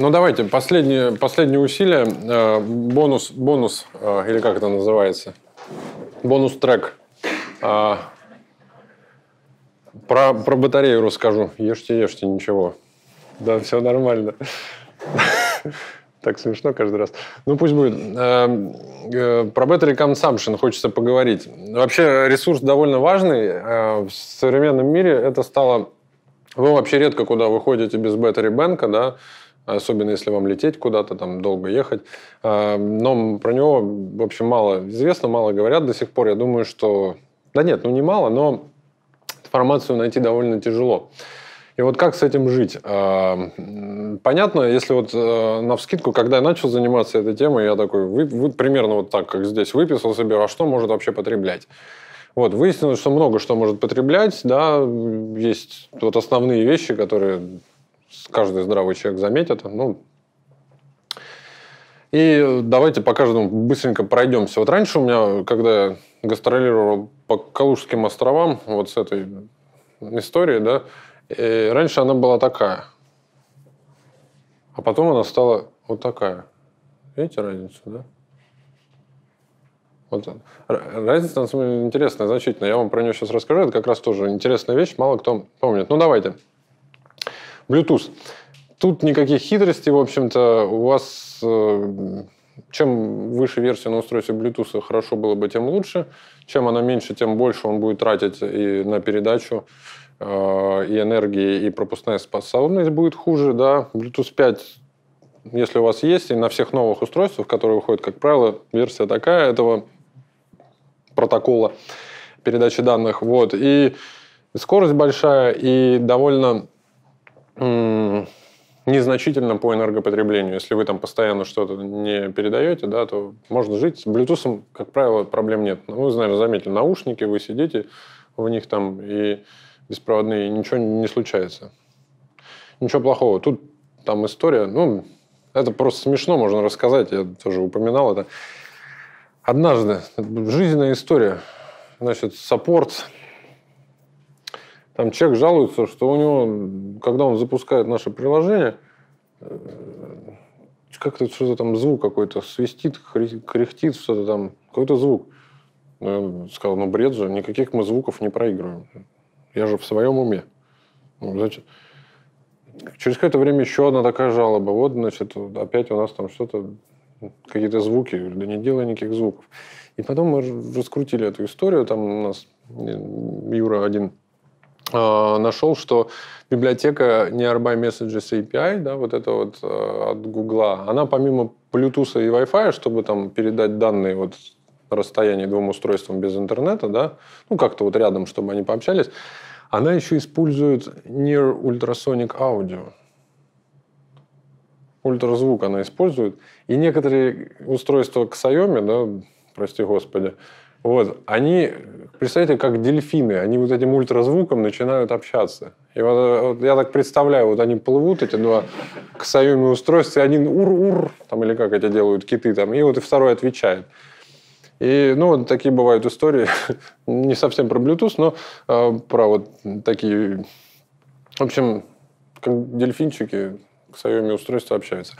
Ну, давайте, последние последние усилия э, бонус, бонус э, или как это называется? Бонус-трек. Э, про, про батарею расскажу. Ешьте, ешьте, ничего. Да, все нормально. Так смешно каждый раз. Ну, пусть будет. Э, э, про battery consumption хочется поговорить. Вообще, ресурс довольно важный. Э, в современном мире это стало... Вы ну, вообще редко куда выходите без battery bank, да? особенно если вам лететь куда-то, там долго ехать. А, но про него, в общем, мало известно, мало говорят до сих пор. Я думаю, что... Да нет, ну не мало, но информацию найти довольно тяжело. И вот как с этим жить? А, понятно, если вот э, на вскидку, когда я начал заниматься этой темой, я такой, вы, вы, примерно вот так, как здесь, выписал себе, а что может вообще потреблять? Вот, выяснилось, что много что может потреблять, да, есть вот основные вещи, которые каждый здравый человек заметит. Ну, и давайте по каждому быстренько пройдемся. Вот раньше у меня, когда я гастролировал по Калужским островам, вот с этой историей, да, э, раньше она была такая. А потом она стала вот такая. Видите разницу, да? Вот. Разница, на самом деле, интересная, значительная. Я вам про нее сейчас расскажу. Это как раз тоже интересная вещь, мало кто помнит. Ну, давайте. Bluetooth. Тут никаких хитростей, в общем-то. У вас э, чем выше версия на устройстве Bluetooth хорошо было бы, тем лучше. Чем она меньше, тем больше он будет тратить и на передачу э, и энергии, и пропускная способность будет хуже. Да? Bluetooth 5 если у вас есть, и на всех новых устройствах, которые выходят, как правило, версия такая этого протокола передачи данных. Вот. И скорость большая, и довольно незначительно по энергопотреблению. Если вы там постоянно что-то не передаете, да, то можно жить. С Bluetooth, как правило, проблем нет. Ну, вы, наверное, заметили, наушники, вы сидите в них там и беспроводные, и ничего не случается. Ничего плохого. Тут там история, ну, это просто смешно, можно рассказать, я тоже упоминал это. Однажды, жизненная история, значит, саппорт там человек жалуется, что у него, когда он запускает наше приложение, э, как-то что-то там звук какой-то свистит, кряхтит, что-то там, какой-то звук. Ну, я сказал, ну бред же, никаких мы звуков не проигрываем. Я же в своем уме. Ну, значит, через какое-то время еще одна такая жалоба. Вот, значит, опять у нас там что-то, какие-то звуки. Да не делай никаких звуков. И потом мы раскрутили эту историю. Там у нас э, Юра один Э, нашел, что библиотека Nearby Messages API, да, вот это вот э, от Гугла, она помимо Bluetooth и Wi-Fi, чтобы там передать данные вот расстоянии двум устройствам без интернета, да, ну как-то вот рядом, чтобы они пообщались, она еще использует Near Ultrasonic Audio. Ультразвук она использует. И некоторые устройства к Xiaomi, да, прости господи, вот, они Представляете, как дельфины, они вот этим ультразвуком начинают общаться. И вот, вот я так представляю, вот они плывут, эти два ксаюми устройства, и один ур-ур, там, или как эти делают киты, там, и вот и второй отвечает. И, ну, вот такие бывают истории, не совсем про Bluetooth, но э, про вот такие... В общем, как дельфинчики, к своими устройству общаются.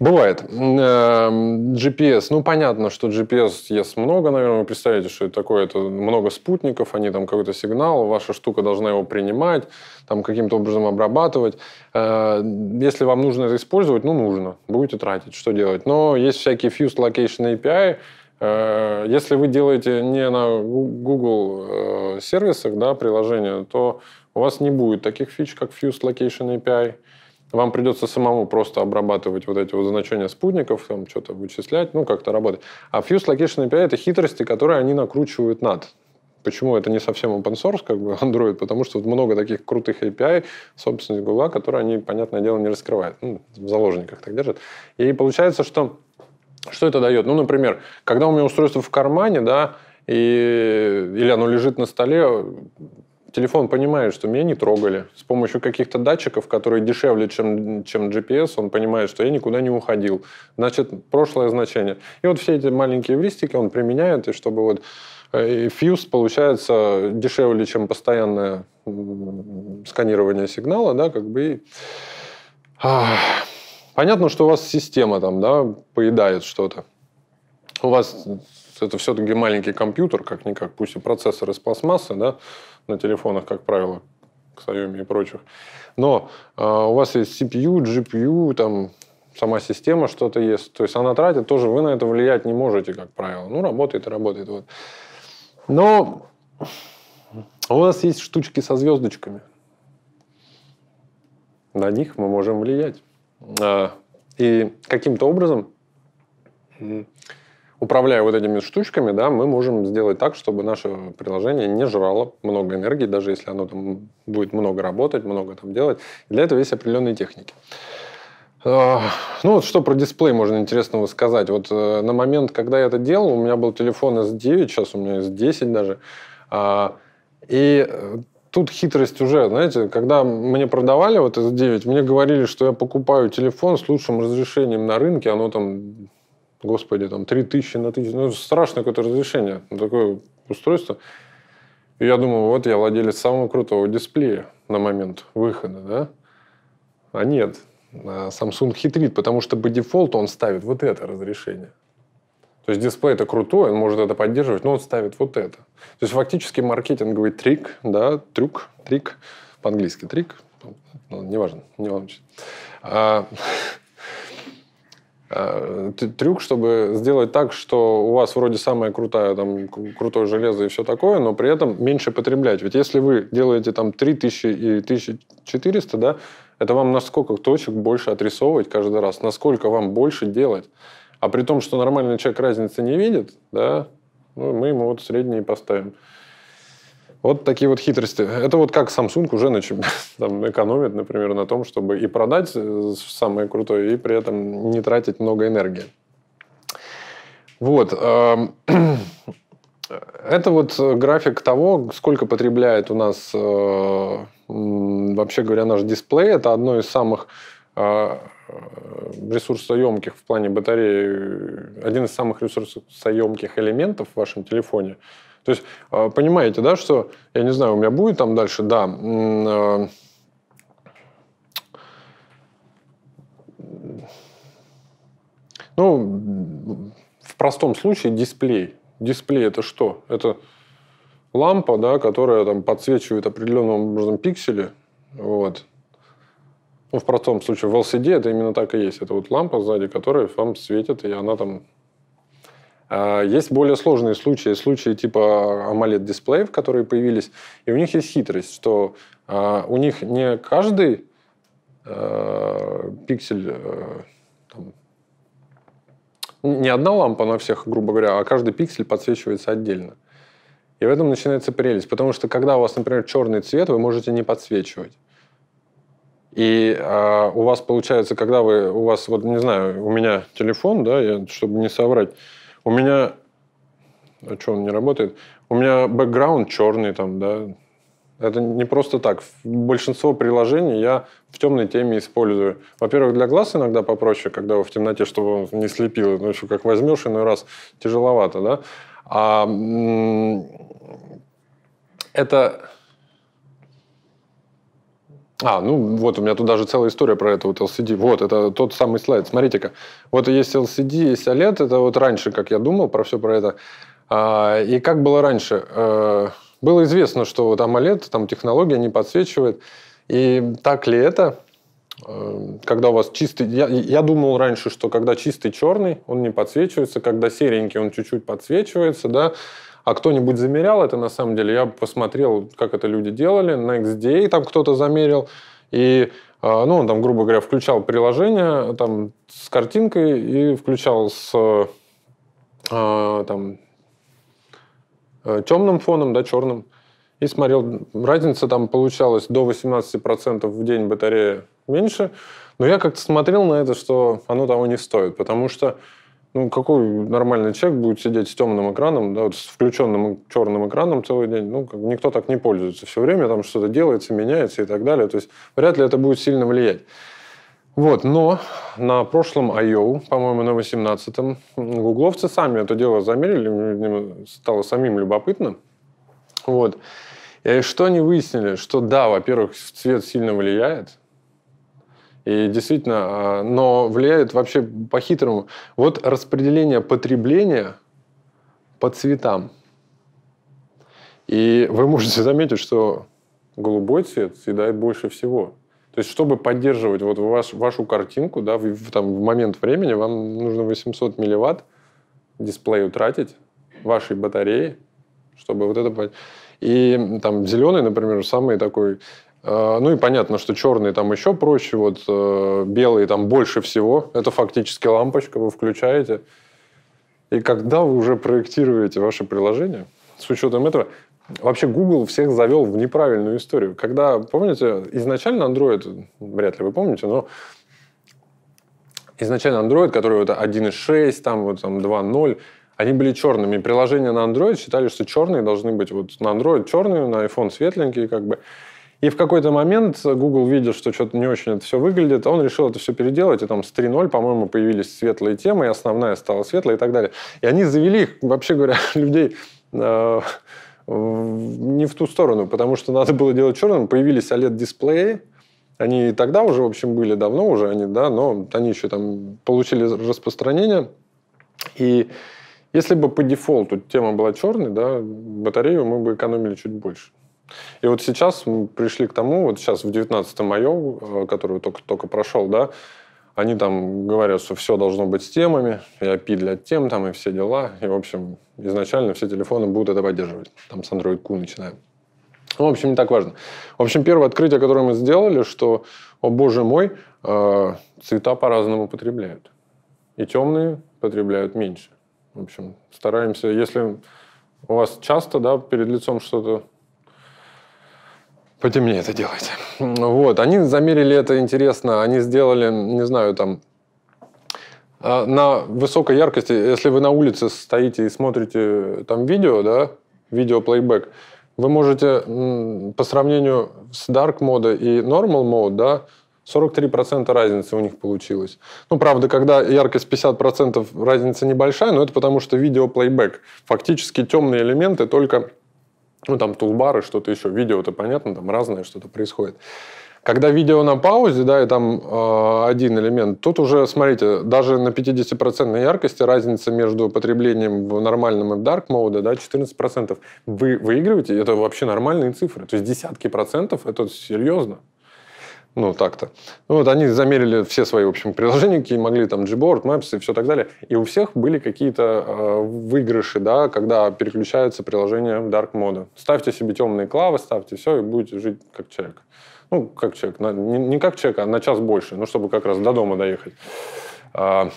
Бывает. Эм, GPS. Ну, понятно, что GPS есть много, наверное, вы представляете, что это такое. Это много спутников, они там какой-то сигнал, ваша штука должна его принимать, там каким-то образом обрабатывать. Э, если вам нужно это использовать, ну, нужно. Будете тратить, что делать. Но есть всякие Fused Location API, э, если вы делаете не на Google э, сервисах да, приложения, то у вас не будет таких фич, как Fused Location API – вам придется самому просто обрабатывать вот эти вот значения спутников, там что-то вычислять, ну, как-то работать. А Fuse Location API — это хитрости, которые они накручивают над. Почему это не совсем open source, как бы Android? Потому что вот много таких крутых API собственность Google, которые они, понятное дело, не раскрывают. Ну, в заложниках так держат. И получается, что что это дает? Ну, например, когда у меня устройство в кармане, да, и, или оно лежит на столе, телефон понимает, что меня не трогали. С помощью каких-то датчиков, которые дешевле, чем, чем GPS, он понимает, что я никуда не уходил. Значит, прошлое значение. И вот все эти маленькие эвристики он применяет, и чтобы вот э, фьюз получается дешевле, чем постоянное сканирование сигнала, да, как бы и... Понятно, что у вас система там, да, поедает что-то. У вас это все-таки маленький компьютер, как-никак, пусть и процессор из пластмассы, да, на телефонах, как правило, к Xiaomi и прочих. Но э, у вас есть CPU, GPU, там сама система что-то есть. То есть она тратит, тоже вы на это влиять не можете, как правило. Ну, работает и работает. Вот. Но у нас есть штучки со звездочками. На них мы можем влиять. А, и каким-то образом управляя вот этими штучками, да, мы можем сделать так, чтобы наше приложение не жрало много энергии, даже если оно там будет много работать, много там делать. И для этого есть определенные техники. А, ну вот что про дисплей можно интересного сказать. Вот э, на момент, когда я это делал, у меня был телефон S9, сейчас у меня S10 даже. А, и э, тут хитрость уже, знаете, когда мне продавали вот S9, мне говорили, что я покупаю телефон с лучшим разрешением на рынке, оно там господи, там 3000 на 1000, ну, страшное какое-то разрешение, такое устройство. И я думаю, вот я владелец самого крутого дисплея на момент выхода, да? А нет, а Samsung хитрит, потому что по дефолту он ставит вот это разрешение. То есть дисплей это крутой, он может это поддерживать, но он ставит вот это. То есть фактически маркетинговый трик, да, трюк, трик, по-английски трик, ну, неважно, не важно. Э, трюк, чтобы сделать так, что у вас вроде самое крутое, там, крутое железо и все такое, но при этом меньше потреблять. Ведь если вы делаете там 3000 и 1400, да, это вам на сколько точек больше отрисовывать каждый раз, насколько вам больше делать. А при том, что нормальный человек разницы не видит, да, ну, мы ему вот средние поставим. Вот такие вот хитрости. Это вот как Samsung уже нач... там, экономит, например, на том, чтобы и продать э, самое крутое, и при этом не тратить много энергии. Вот. Эм, это вот график того, сколько потребляет у нас, э, вообще говоря, наш дисплей. Это одно из самых э, ресурсоемких в плане батареи, один из самых ресурсоемких элементов в вашем телефоне – то есть а, понимаете, да, что, я не знаю, у меня будет там дальше, да, а, ну, в простом случае дисплей. Дисплей это что? Это лампа, да, которая там подсвечивает определенным образом пиксели. Вот. Ну, в простом случае в LCD это именно так и есть. Это вот лампа сзади, которая вам светит, и она там а, есть более сложные случаи, случаи типа AMOLED-дисплеев, которые появились, и у них есть хитрость, что а, у них не каждый а, пиксель, там, не одна лампа на всех, грубо говоря, а каждый пиксель подсвечивается отдельно. И в этом начинается прелесть, потому что когда у вас, например, черный цвет, вы можете не подсвечивать. И э, у вас получается, когда вы, у вас, вот не знаю, у меня телефон, да, я, чтобы не соврать, у меня... А что, он не работает? У меня бэкграунд черный там, да. Это не просто так. Большинство приложений я в темной теме использую. Во-первых, для глаз иногда попроще, когда вы в темноте, чтобы он не слепил. Ну, еще как возьмешь, иной раз тяжеловато, да. А это а, ну вот, у меня тут даже целая история про это вот LCD. Вот, это тот самый слайд. Смотрите-ка. Вот есть LCD, есть OLED. Это вот раньше, как я думал про все про это. А, и как было раньше? А, было известно, что там OLED, там технология не подсвечивает. И так ли это? Э, когда у вас чистый... Я, я думал раньше, что когда чистый черный, он не подсвечивается, когда серенький, он чуть-чуть подсвечивается, да, а кто-нибудь замерял это на самом деле. Я посмотрел, как это люди делали. на XDA, там кто-то замерил. И а, ну, он там, грубо говоря, включал приложение там, с картинкой и включал с а, там, э, темным фоном, да, черным. И смотрел, разница там получалась до 18% в день батарея меньше. Но я как-то смотрел на это, что оно того не стоит, потому что ну, какой нормальный человек будет сидеть с темным экраном, да, вот с включенным черным экраном целый день? Ну, как, никто так не пользуется. Все время там что-то делается, меняется и так далее. То есть вряд ли это будет сильно влиять. Вот, но на прошлом I.O., по-моему, на 18-м, гугловцы сами это дело замерили, мне стало самим любопытно. Вот. И что они выяснили? Что да, во-первых, цвет сильно влияет, и действительно, а, но влияет вообще по-хитрому. Вот распределение потребления по цветам. И вы можете заметить, что голубой цвет съедает больше всего. То есть, чтобы поддерживать вот ваш, вашу картинку, да, в, в, там, в момент времени вам нужно 800 милливатт дисплею утратить вашей батареи, чтобы вот это... И там зеленый, например, самый такой а, ну и понятно, что черные там еще проще, вот э, белые там больше всего. Это фактически лампочка, вы включаете. И когда вы уже проектируете ваше приложение, с учетом этого, вообще Google всех завел в неправильную историю. Когда, помните, изначально Android, вряд ли вы помните, но изначально Android, который вот 1.6, там, вот, там 2.0, они были черными. Приложения на Android считали, что черные должны быть. Вот на Android черные, на iPhone светленькие, как бы. И в какой-то момент Google видел, что что-то не очень это все выглядит, он решил это все переделать, и там с 3.0, по-моему, появились светлые темы, и основная стала светлая и так далее. И они завели, вообще говоря, людей э, не в ту сторону, потому что надо было делать черным, появились OLED-дисплеи, они и тогда уже, в общем, были, давно уже они, да, но они еще там получили распространение. И если бы по дефолту тема была черной, да, батарею мы бы экономили чуть больше. И вот сейчас мы пришли к тому, вот сейчас в 19 мое, э, который только, только прошел, да, они там говорят, что все должно быть с темами, и API для тем, там, и все дела. И, в общем, изначально все телефоны будут это поддерживать. Там с Android Q начинаем. Ну, в общем, не так важно. В общем, первое открытие, которое мы сделали, что, о боже мой, э, цвета по-разному потребляют. И темные потребляют меньше. В общем, стараемся, если у вас часто да, перед лицом что-то Потемнее это делайте. Вот, они замерили это интересно, они сделали, не знаю, там, а, на высокой яркости, если вы на улице стоите и смотрите там видео, да, видео плейбэк, вы можете по сравнению с Dark Mode и Normal Mode, да, 43% разницы у них получилось. Ну, правда, когда яркость 50%, разница небольшая, но это потому, что видео плейбэк. Фактически темные элементы только ну, там тулбары, что-то еще, видео это понятно, там разное что-то происходит. Когда видео на паузе, да, и там э, один элемент, тут уже, смотрите, даже на 50% яркости разница между потреблением в нормальном и в dark mode, да, 14%. Вы выигрываете, это вообще нормальные цифры. То есть десятки процентов, это серьезно ну, так-то. Ну, вот они замерили все свои, в общем, приложения, какие могли, там, Gboard, Maps и все так далее. И у всех были какие-то э, выигрыши, да, когда переключаются приложения в Dark Mode. Ставьте себе темные клавы, ставьте все, и будете жить как человек. Ну, как человек, на, не, не как человек, а на час больше, ну, чтобы как раз до дома доехать. А,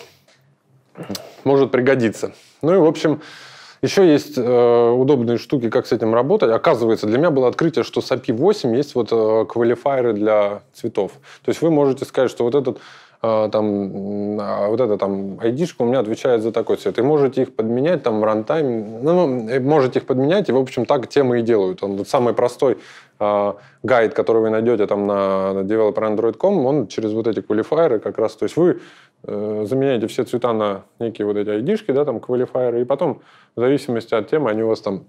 может пригодиться. Ну и, в общем, еще есть э, удобные штуки, как с этим работать. Оказывается, для меня было открытие, что с API 8 есть вот э, квалифайеры для цветов. То есть вы можете сказать, что вот этот э, там, а, вот эта там айдишка у меня отвечает за такой цвет. И можете их подменять там в рантайм, ну, ну можете их подменять, и, в общем, так темы и делают. Он, вот самый простой э, гайд, который вы найдете там на, на developer.android.com, он через вот эти квалифайеры как раз, то есть вы Э, заменяете все цвета на некие вот эти айдишки, да, там, квалифайеры, и потом, в зависимости от темы, они у вас там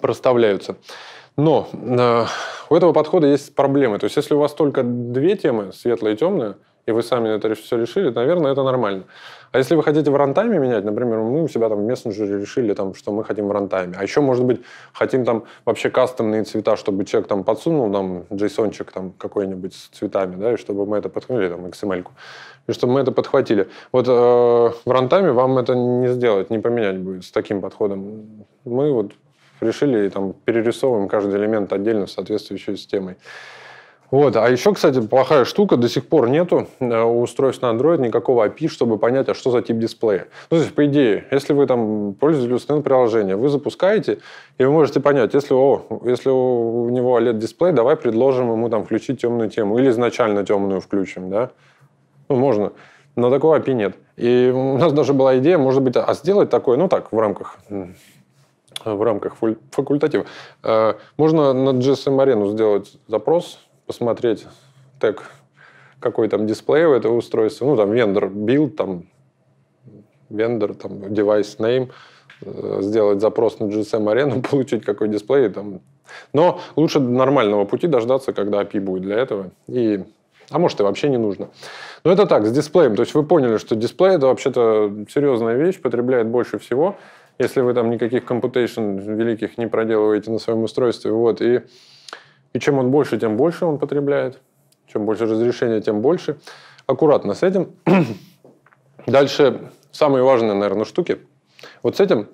проставляются. Но э, у этого подхода есть проблемы. То есть, если у вас только две темы, светлая и темная, и вы сами это все решили, наверное, это нормально. А если вы хотите в рантайме менять, например, мы у себя там в мессенджере решили, там, что мы хотим в рантайме, а еще, может быть, хотим там вообще кастомные цвета, чтобы человек там подсунул нам джейсончик там какой-нибудь с цветами, да, и чтобы мы это подхватили, там, XML-ку, и чтобы мы это подхватили. Вот э, в рантайме вам это не сделать, не поменять будет с таким подходом. Мы вот решили и там перерисовываем каждый элемент отдельно в соответствующей системой. Вот. А еще, кстати, плохая штука, до сих пор нету э, у устройств на Android никакого API, чтобы понять, а что за тип дисплея. Ну, то есть, по идее, если вы там пользователь установил приложение, вы запускаете, и вы можете понять, если, о, если у него OLED-дисплей, давай предложим ему там включить темную тему или изначально темную включим, да? Ну, можно. Но такого API нет. И у нас даже была идея, может быть, а сделать такое, ну так, в рамках в рамках факультатива. Э, можно на GSM-арену сделать запрос, посмотреть тег, какой там дисплей у этого устройства. Ну, там вендор build, там вендор, там device name, э, сделать запрос на GSM-арену, получить какой дисплей. Там. Но лучше нормального пути дождаться, когда API будет для этого. И а может и вообще не нужно. Но это так, с дисплеем. То есть вы поняли, что дисплей это вообще-то серьезная вещь, потребляет больше всего, если вы там никаких computation великих не проделываете на своем устройстве. Вот. И и чем он больше, тем больше он потребляет. Чем больше разрешения, тем больше. Аккуратно с этим. Дальше самые важные, наверное, штуки. Вот с этим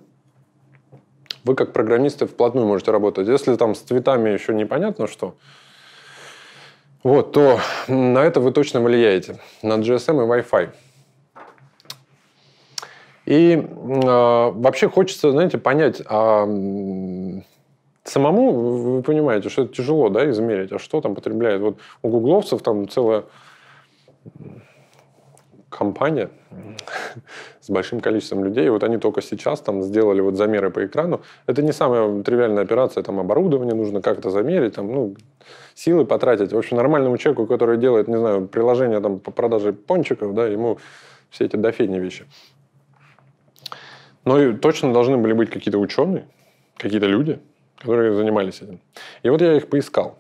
вы как программисты вплотную можете работать. Если там с цветами еще непонятно что, вот, то на это вы точно влияете, на GSM и Wi-Fi. И э, вообще хочется, знаете, понять, а Самому вы понимаете, что это тяжело, да, измерить, а что там потребляет. Вот у гугловцев там целая компания с большим количеством людей. Вот они только сейчас там сделали вот замеры по экрану. Это не самая тривиальная операция, там оборудование нужно как-то замерить, там, ну, силы потратить. В общем, нормальному человеку, который делает, не знаю, приложение там по продаже пончиков, да, ему все эти дофигни вещи. Но и точно должны были быть какие-то ученые, какие-то люди – которые занимались этим. И вот я их поискал.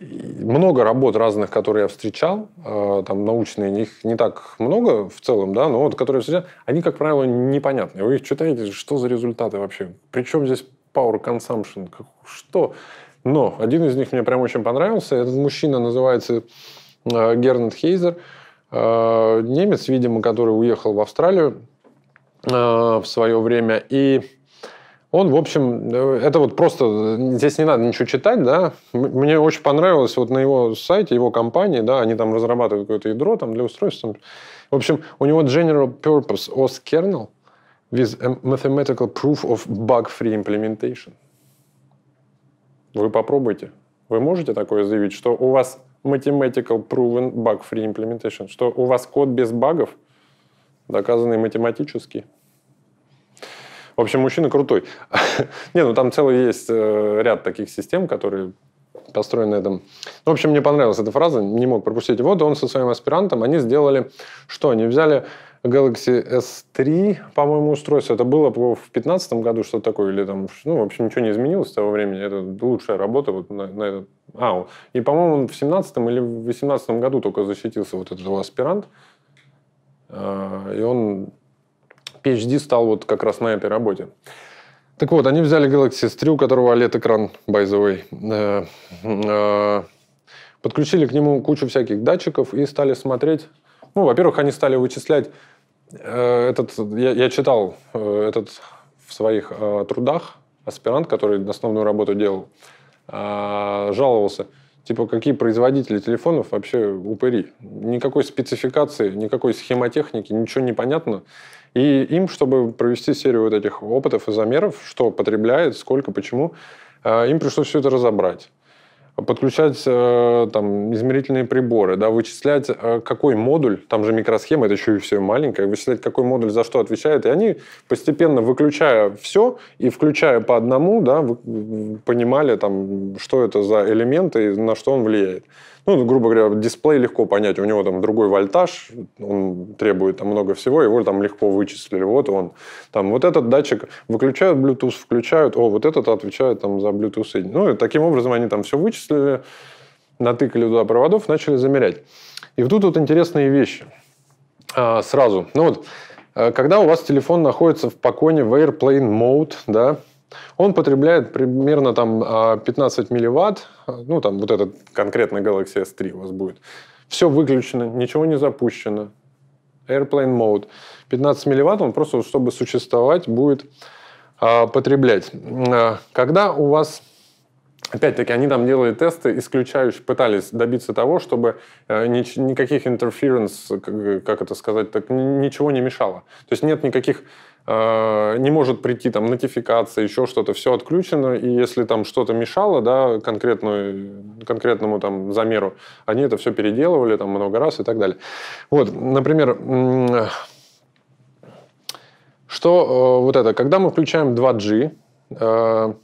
Много работ разных, которые я встречал, э, там научные, их не так много в целом, да, но вот которые я встречал, они, как правило, непонятны. Вы их читаете, что за результаты вообще? Причем здесь power consumption? Что? Но один из них мне прям очень понравился. Этот мужчина называется э, Гернет Хейзер, э, немец, видимо, который уехал в Австралию в свое время. И он, в общем, э, это вот просто, э, здесь не надо ничего читать, да. Мне очень понравилось вот на его сайте, его компании, да, они там разрабатывают какое-то ядро там для устройств. Там. В общем, у него General Purpose OS Kernel with a Mathematical Proof of Bug-Free Implementation. Вы попробуйте. Вы можете такое заявить, что у вас Mathematical Proven Bug-Free Implementation, что у вас код без багов, доказанный математически – в общем, мужчина крутой. Не, ну там целый есть э, ряд таких систем, которые построены на этом. Ну, в общем, мне понравилась эта фраза, не мог пропустить. Вот он со своим аспирантом, они сделали что? Они взяли Galaxy S3, по-моему, устройство. Это было в 2015 году, что такое, или там, ну, в общем, ничего не изменилось с того времени. Это лучшая работа вот на, на этот... А, и, по-моему, он в 17 или в 18 году только защитился вот этот его аспирант. А, и он PhD стал вот как раз на этой работе. Так вот, они взяли Galaxy S3, у которого OLED-экран, by the way, э, э, подключили к нему кучу всяких датчиков и стали смотреть. Ну, во-первых, они стали вычислять э, этот... Я, я читал этот в своих трудах, аспирант, который основную работу делал, жаловался, типа, какие производители телефонов вообще упыри. Никакой спецификации, никакой схемотехники, ничего не понятно. И им, чтобы провести серию вот этих опытов и замеров, что потребляет, сколько, почему, э, им пришлось все это разобрать подключать э, там, измерительные приборы, да, вычислять, э, какой модуль, там же микросхема, это еще и все маленькое, вычислять, какой модуль за что отвечает. И они, постепенно выключая все и включая по одному, да, понимали, там, что это за элементы и на что он влияет ну, грубо говоря, дисплей легко понять, у него там другой вольтаж, он требует там много всего, его там легко вычислили, вот он. Там вот этот датчик выключают Bluetooth, включают, о, вот этот отвечает там за Bluetooth. -соединение. Ну, и таким образом они там все вычислили, натыкали туда проводов, начали замерять. И вот тут вот интересные вещи а, сразу. Ну вот, э, когда у вас телефон находится в поконе в Airplane Mode, да, он потребляет примерно там 15 а, милливатт, а, ну там вот этот конкретно Galaxy S3 у вас будет. Все выключено, ничего не запущено. Airplane Mode. 15 милливатт он просто, чтобы существовать, будет а, потреблять. А, когда у вас Опять-таки, они там делали тесты, исключающие, пытались добиться того, чтобы э, ни, никаких интерференс, как, как это сказать, так, ничего не мешало. То есть нет никаких Э, не может прийти там нотификация, еще что-то, все отключено, и если там что-то мешало, да, конкретную, конкретному там замеру, они это все переделывали там много раз и так далее. Вот, например, что э, вот это, когда мы включаем 2G, э,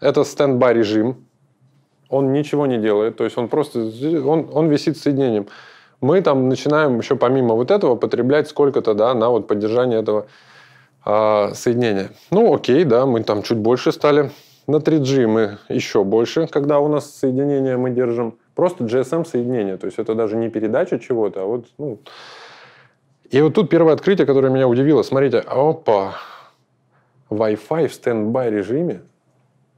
это стендбай режим, он ничего не делает, то есть он просто, он, он висит с соединением. Мы там начинаем еще помимо вот этого потреблять сколько-то, да, на вот поддержание этого а, соединение. Ну, окей, да, мы там чуть больше стали. На 3G мы еще больше, когда у нас соединение мы держим. Просто GSM-соединение, то есть это даже не передача чего-то, а вот... Ну... И вот тут первое открытие, которое меня удивило. Смотрите, опа, Wi-Fi в стендбай режиме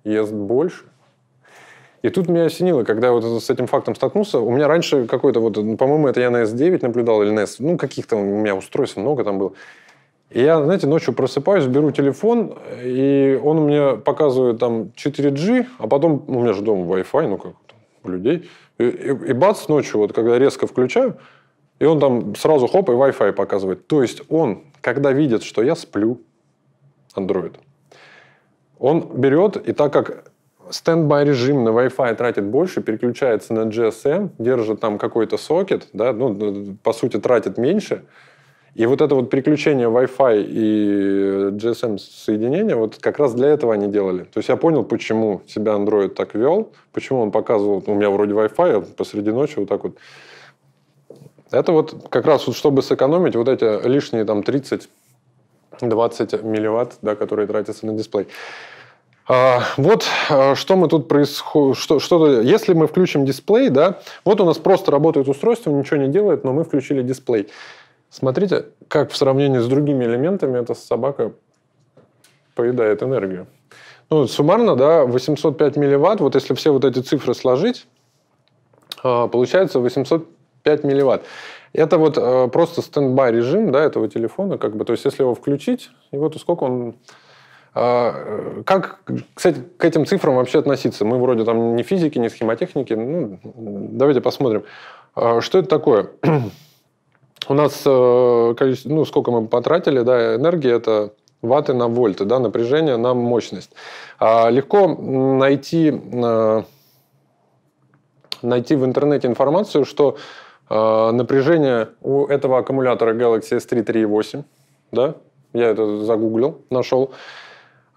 ест больше. И тут меня осенило, когда вот с этим фактом столкнулся. У меня раньше какой-то вот, по-моему, это я на S9 наблюдал или на S, ну, каких-то у меня устройств много там было я, знаете, ночью просыпаюсь, беру телефон, и он мне показывает там 4G, а потом, у меня же дома Wi-Fi, ну, как у людей. И, и, и бац, ночью, вот когда резко включаю, и он там сразу хоп, и Wi-Fi показывает. То есть он, когда видит, что я сплю, Android, он берет, и так как стендбай режим на Wi-Fi тратит больше, переключается на GSM, держит там какой-то сокет, да, ну, по сути, тратит меньше – и вот это вот переключение Wi-Fi и GSM-соединения, вот как раз для этого они делали. То есть я понял, почему себя Android так вел, почему он показывал, у меня вроде Wi-Fi, а посреди ночи вот так вот. Это вот как раз вот, чтобы сэкономить вот эти лишние там 30 20 милливатт, да, которые тратятся на дисплей. А, вот а, что мы тут происходит, что, что если мы включим дисплей, да, вот у нас просто работает устройство, ничего не делает, но мы включили дисплей. Смотрите, как в сравнении с другими элементами эта собака поедает энергию. Ну, суммарно, да, 805 милливатт, вот если все вот эти цифры сложить, а, получается 805 милливатт. Это вот а, просто стендбай режим да, этого телефона, как бы, то есть если его включить, и вот сколько он а, как, кстати, к этим цифрам вообще относиться? Мы вроде там не физики, не схемотехники. Ну, давайте посмотрим. Что это такое? у нас э, ну, сколько мы потратили, да, энергии это ваты на вольты, да, напряжение на мощность. А легко найти, э, найти в интернете информацию, что э, напряжение у этого аккумулятора Galaxy S3 3.8, да, я это загуглил, нашел,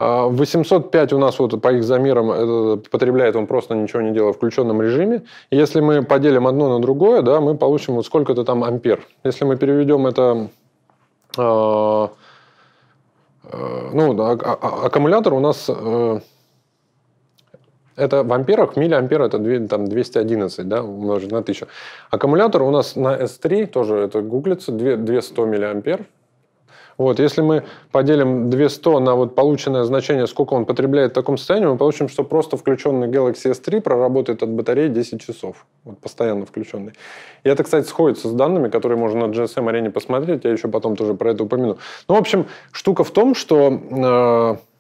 805 а, у нас вот по их замерам э, потребляет он просто ничего не делая в включенном режиме. Если мы поделим одно на другое, да, мы получим вот сколько-то там ампер. Если мы переведем это а, а, ну, а, а, аккумулятор у нас э, это в амперах, миллиампер это 2, там, 211, да, умножить на 1000. Аккумулятор у нас на S3, тоже это гуглится, 2, 200 миллиампер, вот, если мы поделим 200 на вот полученное значение, сколько он потребляет в таком состоянии, мы получим, что просто включенный Galaxy S3 проработает от батареи 10 часов, вот постоянно включенный. И это, кстати, сходится с данными, которые можно на GSM-арене посмотреть, я еще потом тоже про это упомяну. Ну, в общем, штука в том, что... Э,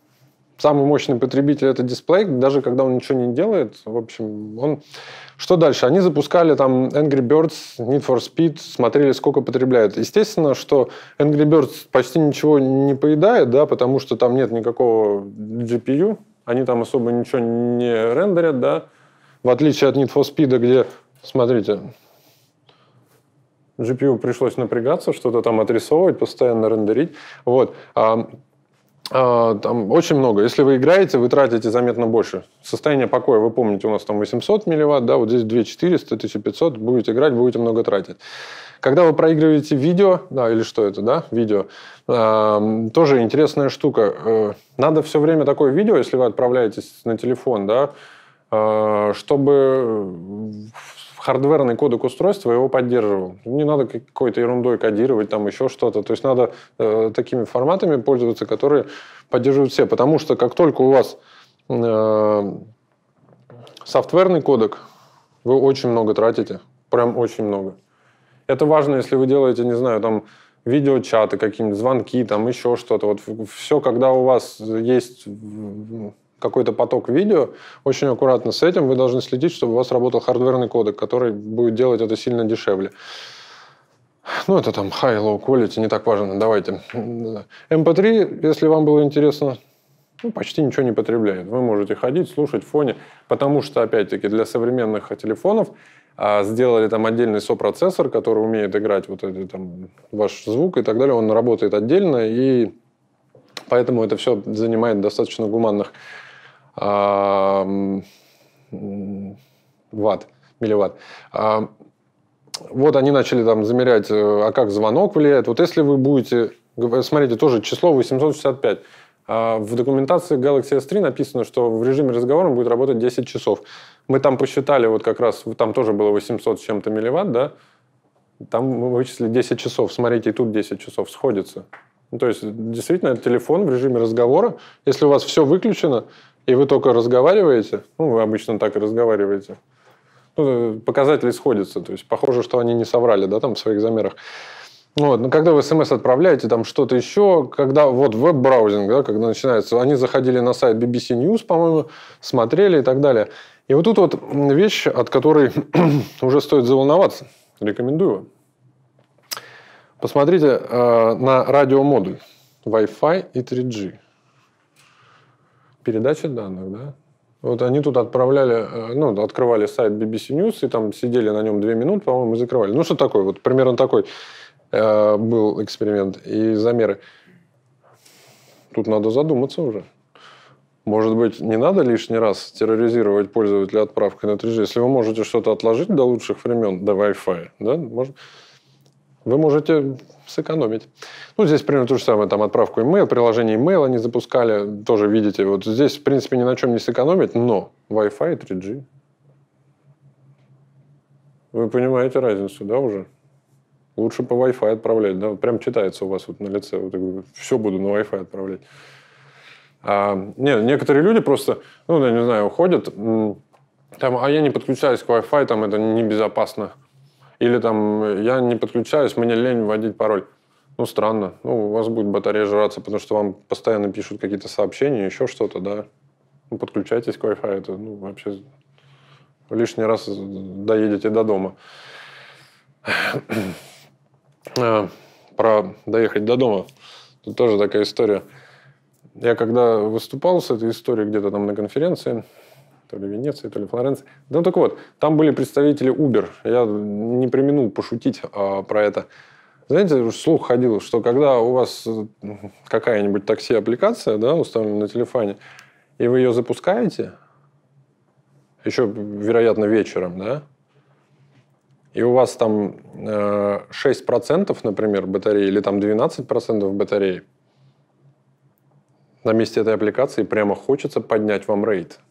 самый мощный потребитель это дисплей, даже когда он ничего не делает. В общем, он... Что дальше? Они запускали там Angry Birds, Need for Speed, смотрели, сколько потребляют. Естественно, что Angry Birds почти ничего не поедает, да, потому что там нет никакого GPU, они там особо ничего не рендерят, да, в отличие от Need for Speed, где, смотрите, GPU пришлось напрягаться, что-то там отрисовывать, постоянно рендерить. Вот. А, там очень много. Если вы играете, вы тратите заметно больше. Состояние покоя, вы помните, у нас там 800 милливатт, да, вот здесь 2400, 1500, будете играть, будете много тратить. Когда вы проигрываете видео, да, или что это, да, видео, э, тоже интересная штука. Э, надо все время такое видео, если вы отправляетесь на телефон, да, а, э, чтобы хардверный кодек устройства его поддерживал. Не надо какой-то ерундой кодировать, там еще что-то. То есть надо э, такими форматами пользоваться, которые поддерживают все. Потому что как только у вас э, софтверный кодек, вы очень много тратите. Прям очень много. Это важно, если вы делаете, не знаю, там видеочаты какие-нибудь, звонки, там еще что-то. Вот все, когда у вас есть какой-то поток видео, очень аккуратно с этим вы должны следить, чтобы у вас работал хардверный кодек, который будет делать это сильно дешевле. Ну, это там high-low quality, не так важно, давайте. MP3, если вам было интересно, ну, почти ничего не потребляет. Вы можете ходить, слушать в фоне, потому что, опять-таки, для современных телефонов а, сделали там отдельный сопроцессор, который умеет играть вот эти, там, ваш звук и так далее. Он работает отдельно, и поэтому это все занимает достаточно гуманных ватт, милливатт. Вот они начали там замерять, э, а как звонок влияет. Вот если вы будете, э, смотрите, тоже число 865. А, в документации Galaxy S3 написано, что в режиме разговора будет работать 10 часов. Мы там посчитали, вот как раз, там тоже было 800 с чем-то милливатт, да? Там мы вычислили 10 часов. Смотрите, и тут 10 часов сходится. Ну, то есть, действительно, это телефон в режиме разговора. Если у вас все выключено, и вы только разговариваете, ну, вы обычно так и разговариваете, ну, показатели сходятся, то есть похоже, что они не соврали, да, там в своих замерах. Ну, вот, но ну, когда вы смс отправляете, там что-то еще, когда вот веб-браузинг, да, когда начинается, они заходили на сайт BBC News, по-моему, смотрели и так далее. И вот тут вот вещь, от которой уже стоит заволноваться. Рекомендую. Посмотрите э, на радиомодуль Wi-Fi и 3G передачи данных, да? Вот они тут отправляли, э, ну, открывали сайт BBC News и там сидели на нем две минуты, по-моему, и закрывали. Ну, что такое? Вот примерно такой э, был эксперимент и замеры. Тут надо задуматься уже. Может быть, не надо лишний раз терроризировать пользователя отправкой на 3G? Если вы можете что-то отложить до лучших времен, до Wi-Fi, да, может, вы можете сэкономить. Ну, здесь примерно то же самое, там отправку email, приложение email они запускали, тоже видите, вот здесь, в принципе, ни на чем не сэкономить, но Wi-Fi и 3G. Вы понимаете разницу, да, уже? Лучше по Wi-Fi отправлять, да, прям читается у вас вот на лице, вот, все буду на Wi-Fi отправлять. А, не, некоторые люди просто, ну, я не знаю, уходят, там, а я не подключаюсь к Wi-Fi, там это небезопасно. Или там, я не подключаюсь, мне лень вводить пароль. Ну, странно. Ну, у вас будет батарея жраться, потому что вам постоянно пишут какие-то сообщения, еще что-то, да. Ну, подключайтесь к Wi-Fi, это ну, вообще лишний раз доедете до дома. А, про доехать до дома. Тут тоже такая история. Я когда выступал с этой историей где-то там на конференции, то ли Венеции, то ли Флоренции. Ну так вот, там были представители Uber. Я не применил пошутить а, про это. Знаете, слух ходил, что когда у вас э, какая-нибудь такси-аппликация да, установлена на телефоне, и вы ее запускаете, еще, вероятно, вечером, да, и у вас там э, 6%, например, батареи, или там 12% батареи, на месте этой аппликации прямо хочется поднять вам рейд –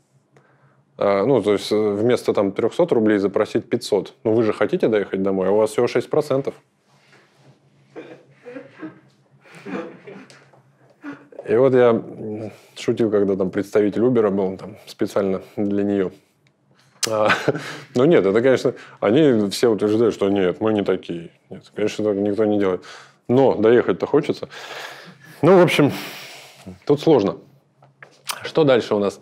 Э, ну, то есть э, вместо там 300 рублей запросить 500. Ну, вы же хотите доехать домой, а у вас всего 6%. И вот я шутил, когда там представитель Uber был там специально для нее. А, ну нет, это, конечно, они все утверждают, что нет, мы не такие. Нет, конечно, так никто не делает. Но доехать-то хочется. Ну, в общем, тут сложно. Что дальше у нас?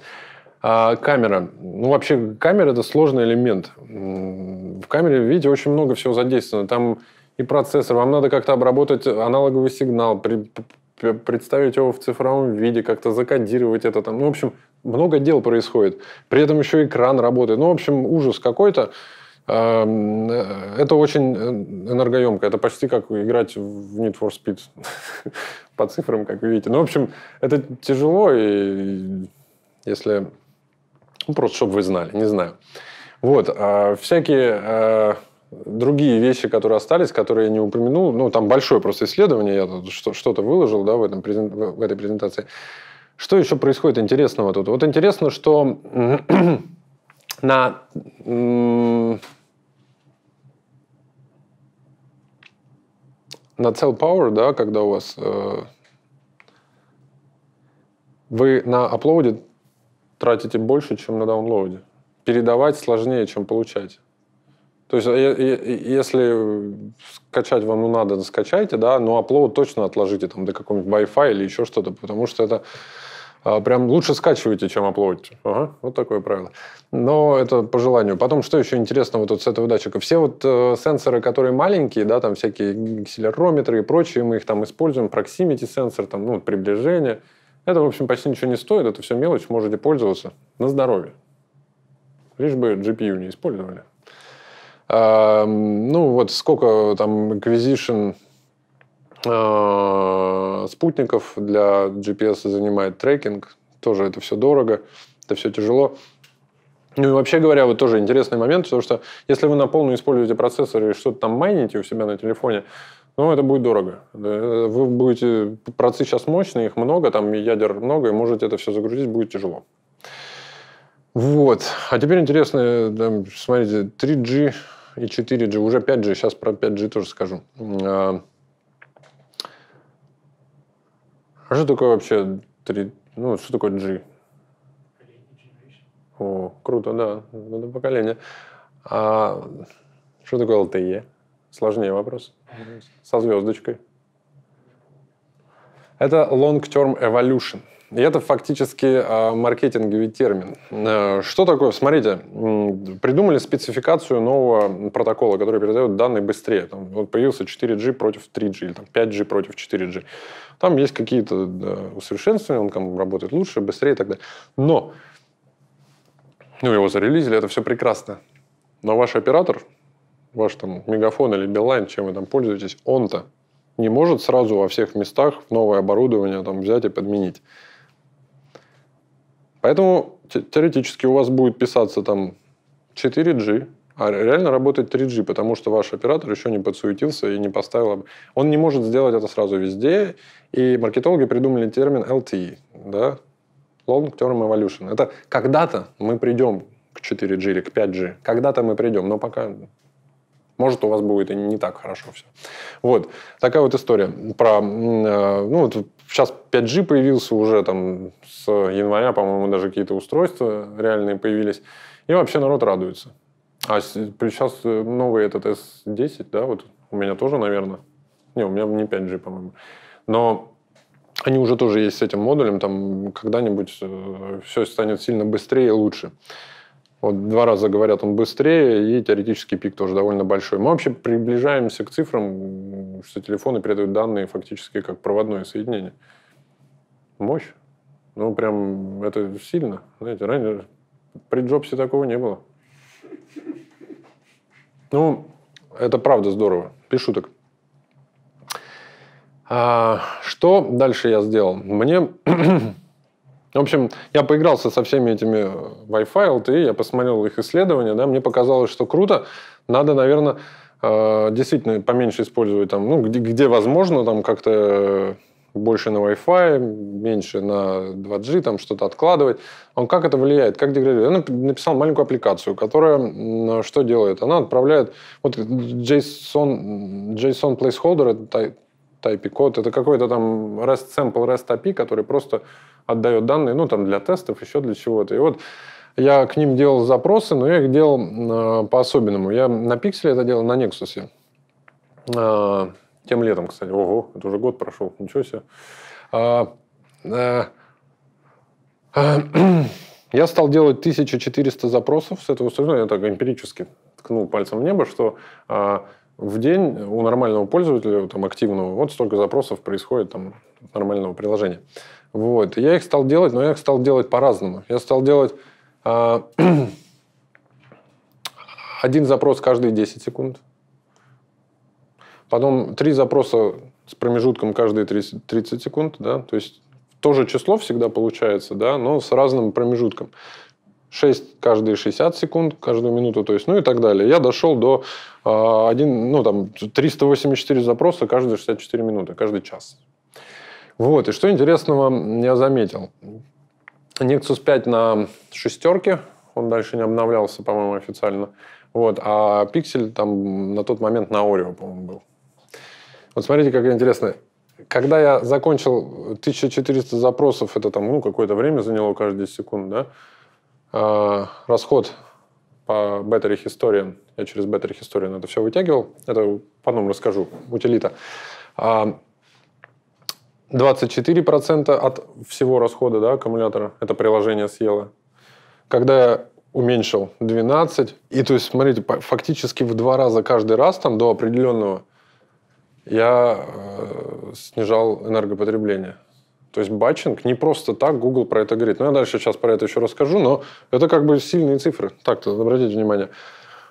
А камера. Ну, вообще, камера – это сложный элемент. В камере, видите, очень много всего задействовано. Там и процессор. Вам надо как-то обработать аналоговый сигнал, при, при, представить его в цифровом виде, как-то закодировать это. Там. Ну, в общем, много дел происходит. При этом еще экран работает. Ну, в общем, ужас какой-то. А, э, это очень энергоемко. Это почти как играть в Need for Speed по цифрам, как вы видите. Ну, в общем, это тяжело, и если ну, просто, чтобы вы знали, не знаю. Вот, э, всякие э, другие вещи, которые остались, которые я не упомянул, ну, там большое просто исследование, я тут что-то выложил, да, в, этом, в этой презентации. Что еще происходит интересного тут? Вот интересно, что на... На Cell Power, да, когда у вас э, вы на аплоде тратите больше, чем на даунлоуде. Передавать сложнее, чем получать. То есть, э, э, э, если скачать вам ну, надо, скачайте, да, но upload точно отложите там до какого-нибудь Wi-Fi или еще что-то, потому что это а, прям лучше скачивайте, чем оплодите. Ага, вот такое правило. Но это по желанию. Потом, что еще интересного тут с этого датчика? Все вот э, сенсоры, которые маленькие, да, там всякие акселерометры и прочие, мы их там используем, proximity сенсор, там, ну, приближение – это, в общем, почти ничего не стоит, это все мелочь, можете пользоваться на здоровье. Лишь бы GPU не использовали. ну, вот сколько там Acquisition а, спутников для GPS занимает трекинг, тоже это все дорого, это все тяжело. Ну и вообще говоря, вот тоже интересный момент, потому что если вы на полную используете процессор и что-то там майните у себя на телефоне, но ну, это будет дорого. Вы будете... процессы сейчас мощные, их много, там ядер много, и можете это все загрузить, будет тяжело. Вот. А теперь интересно, смотрите, 3G и 4G, уже 5G, сейчас про 5G тоже скажу. А, а что такое вообще 3... Ну, что такое G? О, круто, да, это ну, поколение. А что такое LTE? Сложнее вопрос. Со звездочкой. Это long-term evolution. И это фактически э, маркетинговый термин. Э, что такое? Смотрите, придумали спецификацию нового протокола, который передает данные быстрее. Там, вот появился 4G против 3G, или там, 5G против 4G. Там есть какие-то да, усовершенствования, он там работает лучше, быстрее и так далее. Но, ну, его зарелизили, это все прекрасно. Но ваш оператор ваш там мегафон или билайн, чем вы там пользуетесь, он-то не может сразу во всех местах в новое оборудование там взять и подменить. Поэтому теоретически у вас будет писаться там 4G, а реально работать 3G, потому что ваш оператор еще не подсуетился и не поставил... Он не может сделать это сразу везде, и маркетологи придумали термин LTE, да? Long Term Evolution. Это когда-то мы придем к 4G или к 5G, когда-то мы придем, но пока может, у вас будет и не так хорошо все. Вот. Такая вот история про... Э, ну, вот сейчас 5G появился уже там с января, по-моему, даже какие-то устройства реальные появились. И вообще народ радуется. А сейчас э, новый этот S10, да, вот у меня тоже, наверное. Не, у меня не 5G, по-моему. Но они уже тоже есть с этим модулем, там когда-нибудь э, все станет сильно быстрее и лучше. Вот два раза говорят, он быстрее, и теоретический пик тоже довольно большой. Мы вообще приближаемся к цифрам, что телефоны передают данные фактически как проводное соединение. Мощь. Ну, прям это сильно. Знаете, раньше при Джобсе такого не было. Ну, это правда здорово. Без шуток. А, что дальше я сделал? Мне в общем, я поигрался со всеми этими э, Wi-Fi, LTE, я посмотрел их исследования, да, мне показалось, что круто. Надо, наверное, э, действительно поменьше использовать там, ну, где, где возможно, там как-то э, больше на Wi-Fi, меньше на 2G, там что-то откладывать. Он а как это влияет, как деградирует? Я написал маленькую аппликацию, которая что делает? Она отправляет... Вот JSON, JSON placeholder, это type code, это какой-то там REST sample, REST API, который просто отдает данные, ну, там, для тестов, еще для чего-то. И вот я к ним делал запросы, но я их делал э, по-особенному. Я на пикселе это делал, на Nexus. Э, тем летом, кстати. Ого, это уже год прошел, ничего себе. А, э, э, я стал делать 1400 запросов с этого устройства, я так эмпирически ткнул пальцем в небо, что э, в день у нормального пользователя, там, активного, вот столько запросов происходит там, нормального приложения. Вот. Я их стал делать, но я их стал делать по-разному. Я стал делать э, один запрос каждые 10 секунд. Потом три запроса с промежутком каждые 30, 30 секунд. Да? То есть то же число всегда получается, да, но с разным промежутком. 6 каждые 60 секунд, каждую минуту, то есть, ну и так далее. Я дошел до э, а, 1, ну, там, 384 запроса каждые 64 минуты, каждый час. Вот, и что интересного я заметил. Nexus 5 на шестерке, он дальше не обновлялся, по-моему, официально. Вот, а пиксель там на тот момент на Oreo, по-моему, был. Вот смотрите, как интересно. Когда я закончил 1400 запросов, это там, ну, какое-то время заняло, каждые 10 да, э, расход по Battery Historian, я через Battery Historian это все вытягивал, это потом расскажу, утилита. Э, 24% от всего расхода да, аккумулятора это приложение съело. Когда я уменьшил 12, и то есть, смотрите, фактически в два раза каждый раз там до определенного я э, снижал энергопотребление. То есть батчинг не просто так Google про это говорит. Ну, я дальше сейчас про это еще расскажу, но это как бы сильные цифры. Так-то обратите внимание.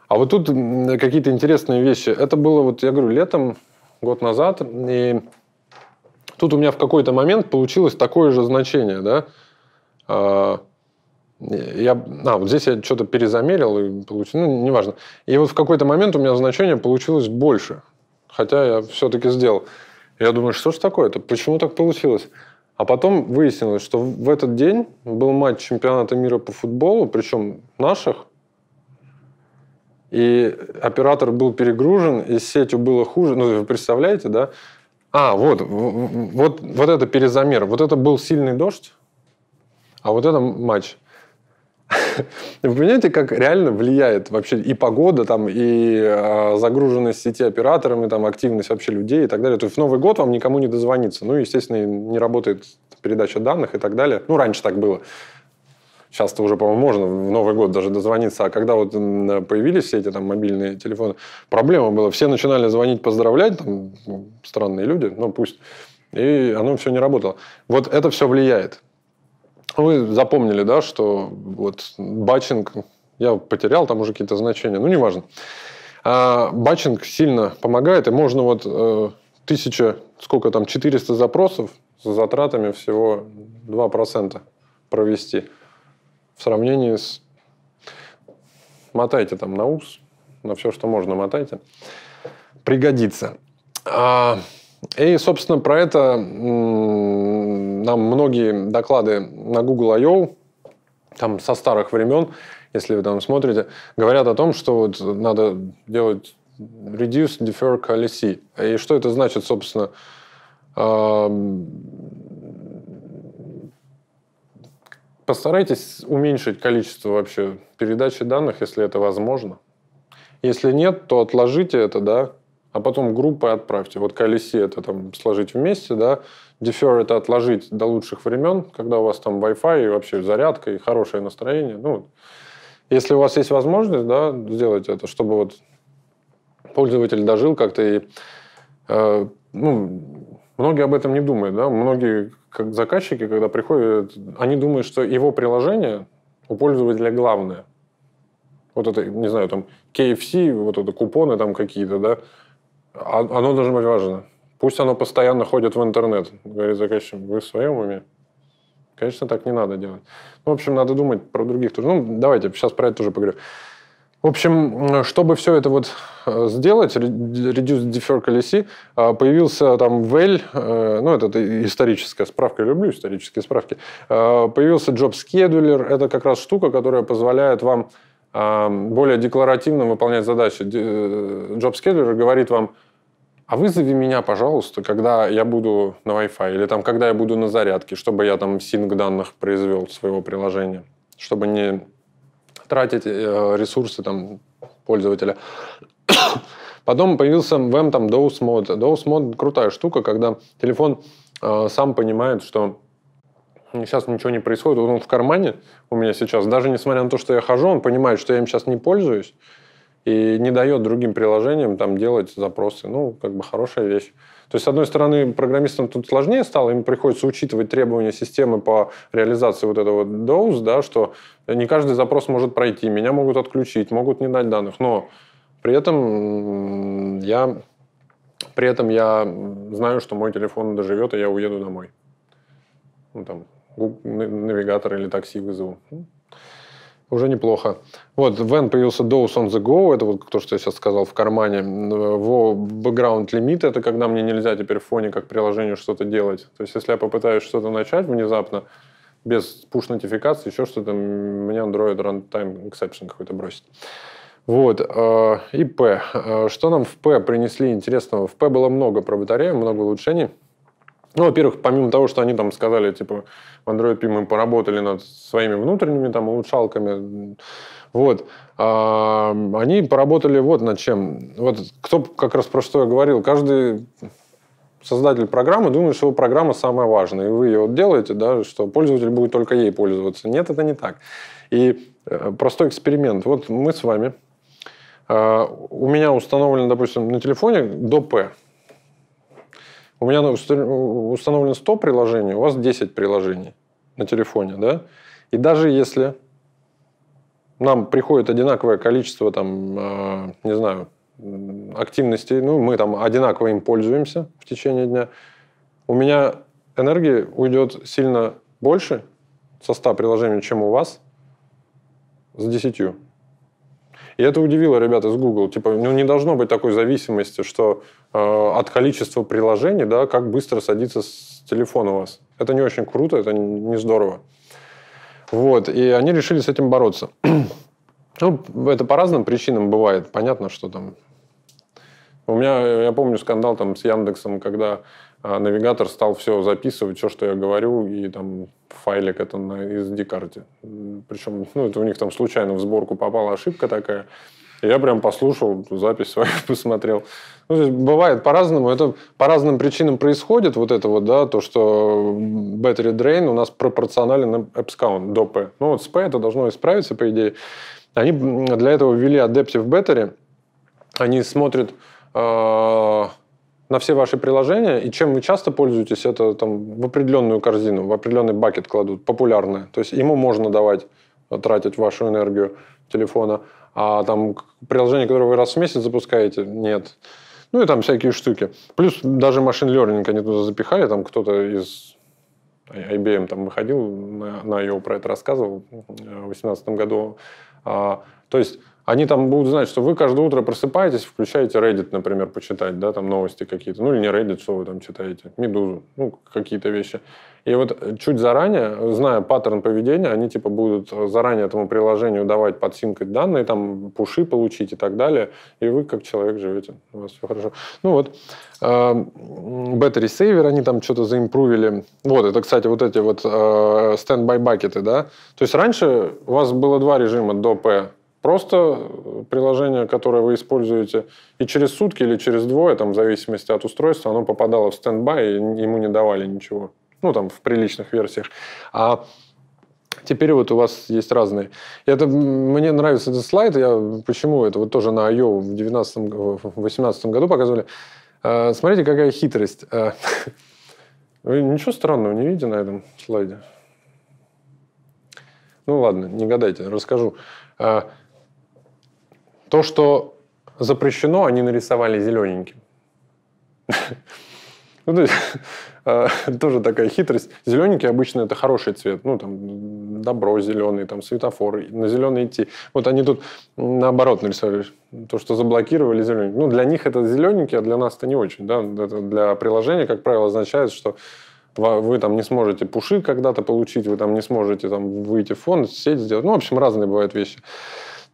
А вот тут какие-то интересные вещи. Это было, вот я говорю, летом, год назад, и Тут у меня в какой-то момент получилось такое же значение, да. А, я, а, вот здесь я что-то перезамерил и получил, ну, неважно. И вот в какой-то момент у меня значение получилось больше, хотя я все-таки сделал. Я думаю, что ж такое-то, почему так получилось? А потом выяснилось, что в этот день был матч чемпионата мира по футболу, причем наших, и оператор был перегружен, и с сетью было хуже. Ну, вы представляете, да? А, вот, вот, вот это перезамер. Вот это был сильный дождь, а вот это матч. Вы понимаете, как реально влияет вообще и погода, там, и э, загруженность сети операторами, там, активность вообще людей и так далее. То есть в Новый год вам никому не дозвониться. Ну, естественно, не работает передача данных и так далее. Ну, раньше так было. Сейчас-то уже, по-моему, можно в Новый год даже дозвониться. А когда вот появились все эти там мобильные телефоны, проблема была. Все начинали звонить, поздравлять, там, ну, странные люди, Но пусть. И оно все не работало. Вот это все влияет. Вы запомнили, да, что вот батчинг, я потерял там уже какие-то значения, ну, неважно. А батчинг сильно помогает, и можно вот э, тысяча, сколько там, 400 запросов с затратами всего 2% провести в сравнении с... Мотайте там на ус, на все, что можно, мотайте. Пригодится. А, и, собственно, про это нам многие доклады на Google I.O., там со старых времен, если вы там смотрите, говорят о том, что вот надо делать reduce defer coalesce. И что это значит, собственно? А, Постарайтесь уменьшить количество вообще передачи данных, если это возможно. Если нет, то отложите это, да, а потом группы отправьте. Вот KLC это там сложить вместе, да, Defer это отложить до лучших времен, когда у вас там Wi-Fi и вообще зарядка и хорошее настроение. Ну, если у вас есть возможность, да, сделать это, чтобы вот пользователь дожил как-то и э, ну, многие об этом не думают. Да? Многие как заказчики, когда приходят, они думают, что его приложение у пользователя главное. Вот это, не знаю, там KFC, вот это купоны там какие-то, да, а, оно должно быть важно. Пусть оно постоянно ходит в интернет, говорит заказчик, вы в своем уме? Конечно, так не надо делать. Ну, в общем, надо думать про других тоже. Ну, давайте сейчас про это тоже поговорим. В общем, чтобы все это вот э, сделать, Reduce Defer LEC, появился там Well, э, ну это историческая справка, я люблю исторические справки, а, появился Job Scheduler, это как раз штука, которая позволяет вам а, более декларативно выполнять задачи. Job Scheduler э, говорит вам, а вызови меня, пожалуйста, когда я буду на Wi-Fi или там, когда я буду на зарядке, чтобы я там синк данных произвел своего приложения, чтобы не тратить э, ресурсы там, пользователя. Потом появился VAM там DOS мод. DOS мод крутая штука, когда телефон э, сам понимает, что сейчас ничего не происходит, он в кармане у меня сейчас, даже несмотря на то, что я хожу, он понимает, что я им сейчас не пользуюсь, и не дает другим приложениям там делать запросы. Ну, как бы хорошая вещь. То есть, с одной стороны, программистам тут сложнее стало, им приходится учитывать требования системы по реализации вот этого DOS, да, что не каждый запрос может пройти, меня могут отключить, могут не дать данных, но при этом я, при этом я знаю, что мой телефон доживет, и я уеду домой. Ну, там, навигатор или такси вызову уже неплохо. Вот, Вен появился Dose on the Go, это вот то, что я сейчас сказал в кармане. в Background Limit, это когда мне нельзя теперь в фоне как приложению что-то делать. То есть, если я попытаюсь что-то начать внезапно, без пуш-нотификации, еще что-то, мне Android Runtime Exception какой-то бросит. Вот, э, и P. Э, что нам в P принесли интересного? В P было много про батарею, много улучшений – ну, во-первых, помимо того, что они там сказали, типа, в Android P мы поработали над своими внутренними там улучшалками, вот, а, они поработали вот над чем. Вот кто как раз про что я говорил, каждый создатель программы думает, что его программа самая важная, и вы ее вот делаете, да, что пользователь будет только ей пользоваться. Нет, это не так. И э, простой эксперимент. Вот мы с вами. А, у меня установлен, допустим, на телефоне ДОП, у меня установлено 100 приложений, у вас 10 приложений на телефоне, да? И даже если нам приходит одинаковое количество, там, а, не знаю, активностей, ну, мы там одинаково им пользуемся в течение дня, у меня энергии уйдет сильно больше со 100 приложений, чем у вас, с 10. И это удивило ребят из Google. Типа, ну, не должно быть такой зависимости, что Э, от количества приложений, да, как быстро садится с телефона у вас. Это не очень круто, это не здорово. Вот, и они решили с этим бороться. ну, это по разным причинам бывает. Понятно, что там... У меня, я помню, скандал там с Яндексом, когда а, навигатор стал все записывать, все, что я говорю, и там файлик это на SD-карте. Причем, ну, это у них там случайно в сборку попала ошибка такая. Я прям послушал запись свою, посмотрел. Ну, бывает по-разному. Это по разным причинам происходит вот это вот, да, то, что battery drain у нас пропорционален apps count до P. Ну, вот с P это должно исправиться, по идее. Они для этого ввели Adaptive Battery. Они смотрят а, на все ваши приложения, и чем вы часто пользуетесь, это там в определенную корзину, в определенный бакет кладут, популярное. То есть ему можно давать, э, тратить вашу энергию телефона. А там приложение, которое вы раз в месяц запускаете, нет. Ну и там всякие штуки. Плюс даже машин learning они туда запихали, там кто-то из а-, IBM там выходил, на, на ее про это рассказывал э, в 2018 году. А, то есть они там будут знать, что вы каждое утро просыпаетесь, включаете Reddit, например, почитать, да, там новости какие-то, ну или не Reddit, что вы там читаете, Медузу, ну какие-то вещи. И вот э, чуть заранее, зная паттерн поведения, они типа будут э, заранее этому приложению давать подсинкать данные, там пуши получить и так далее, и вы как человек живете, у вас все хорошо. Ну вот, Battery э, Saver, они там что-то заимпровили. Вот, это, кстати, вот эти вот standby бакеты, да. То есть раньше у вас было два режима до P, просто э, приложение, которое вы используете, и через сутки или через двое, там, в зависимости от устройства, оно попадало в стендбай, и ему не давали ничего. Ну, там, в приличных версиях. А теперь вот у вас есть разные. И это, мне нравится этот слайд, я, почему это вот тоже на I.O. в 2018 году показывали. Э, смотрите, какая хитрость. Э, вы ничего странного не видите на этом слайде? Ну ладно, не гадайте, расскажу. То, что запрещено, они нарисовали зелененьким. Ну, то есть, э, тоже такая хитрость. Зелененький обычно это хороший цвет. Ну, там, добро зеленый, там, светофор, на зеленый идти. Вот они тут наоборот нарисовали. То, что заблокировали зелененький. Ну, для них это зелененький, а для нас это не очень. Да? Это для приложения, как правило, означает, что вы там не сможете пуши когда-то получить, вы там не сможете там, выйти в фон, сеть сделать. Ну, в общем, разные бывают вещи.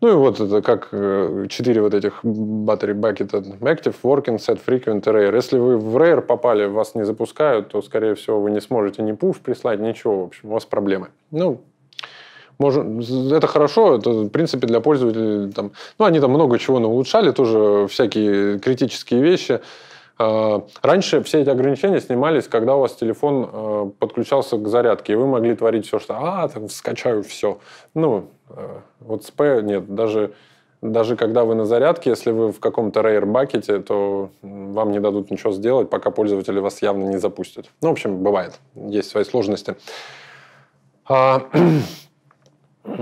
Ну и вот это как э, четыре вот этих battery bucket, active, working, set, frequent, rare. Если вы в rare попали, вас не запускают, то, скорее всего, вы не сможете ни push прислать, ничего, в общем, у вас проблемы. Ну, может, это хорошо, это, в принципе, для пользователей, там, ну, они там много чего на улучшали, тоже всякие критические вещи, а, раньше все эти ограничения снимались, когда у вас телефон э, подключался к зарядке, и вы могли творить все, что «а, там, скачаю все». Ну, э, вот СП нет, даже даже когда вы на зарядке, если вы в каком-то рейер бакете, то вам не дадут ничего сделать, пока пользователи вас явно не запустят. Ну, в общем, бывает, есть свои сложности. А...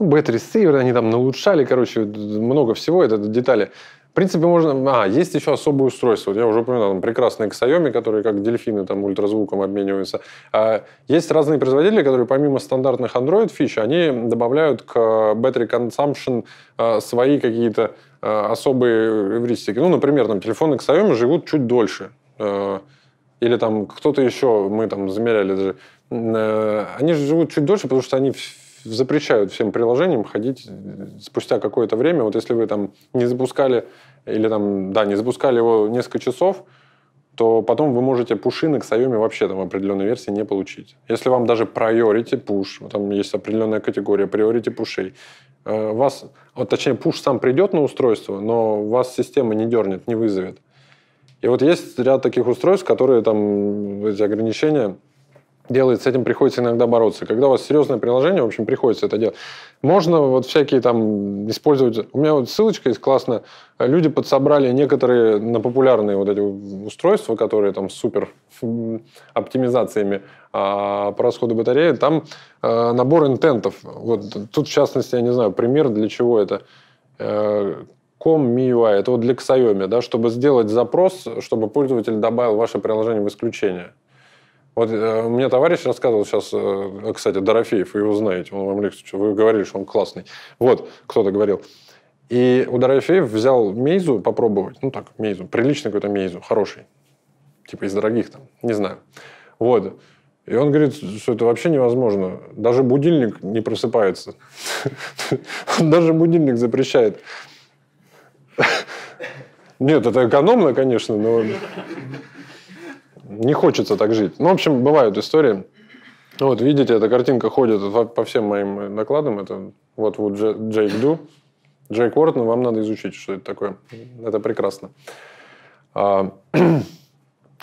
Ну, бета-ресивер они там налучшали, короче, много всего, это детали. В принципе, можно... А, есть еще особое устройство. Вот я уже упоминал, там, прекрасные Xiaomi, которые как дельфины там ультразвуком обмениваются. А, есть разные производители, которые помимо стандартных Android фич, они добавляют к battery consumption а, свои какие-то а, особые эвристики. Ну, например, там телефоны Xiaomi живут чуть дольше. Или там кто-то еще, мы там замеряли даже, э, они живут чуть дольше, потому что они запрещают всем приложениям ходить спустя какое-то время. Вот если вы там не запускали или там, да, не запускали его несколько часов, то потом вы можете пушины к Xiaomi вообще там определенной версии не получить. Если вам даже priority push, там есть определенная категория priority пушей, э, вас, вот, точнее, пуш сам придет на устройство, но вас система не дернет, не вызовет. И вот есть ряд таких устройств, которые там эти ограничения делает, с этим приходится иногда бороться. Когда у вас серьезное приложение, в общем, приходится это делать. Можно вот всякие там использовать... У меня вот ссылочка есть классно. Люди подсобрали некоторые на популярные вот эти устройства, которые там супер оптимизациями а, по расходу батареи. Там а, набор интентов. Вот тут, в частности, я не знаю, пример для чего это. Com э, MIUI, это вот для Xiaomi, да, чтобы сделать запрос, чтобы пользователь добавил ваше приложение в исключение. Вот э, у меня товарищ рассказывал сейчас, э, э, кстати, Дорофеев, вы его знаете, он вам лекцию, вы говорили, что он классный. Вот, кто-то говорил. И у Дорофеев взял мейзу попробовать, ну так, мейзу, приличный какой-то мейзу, хороший. Типа из дорогих там, не знаю. Вот. И он говорит, что это вообще невозможно. Даже будильник не просыпается. Даже будильник запрещает. Нет, это экономно, конечно, но не хочется так жить. Ну, в общем, бывают истории. Вот, видите, эта картинка ходит по всем моим э, докладам. Это вот вот Джейк Ду, Джейк Уорд, но вам надо изучить, что это такое. Это прекрасно. А,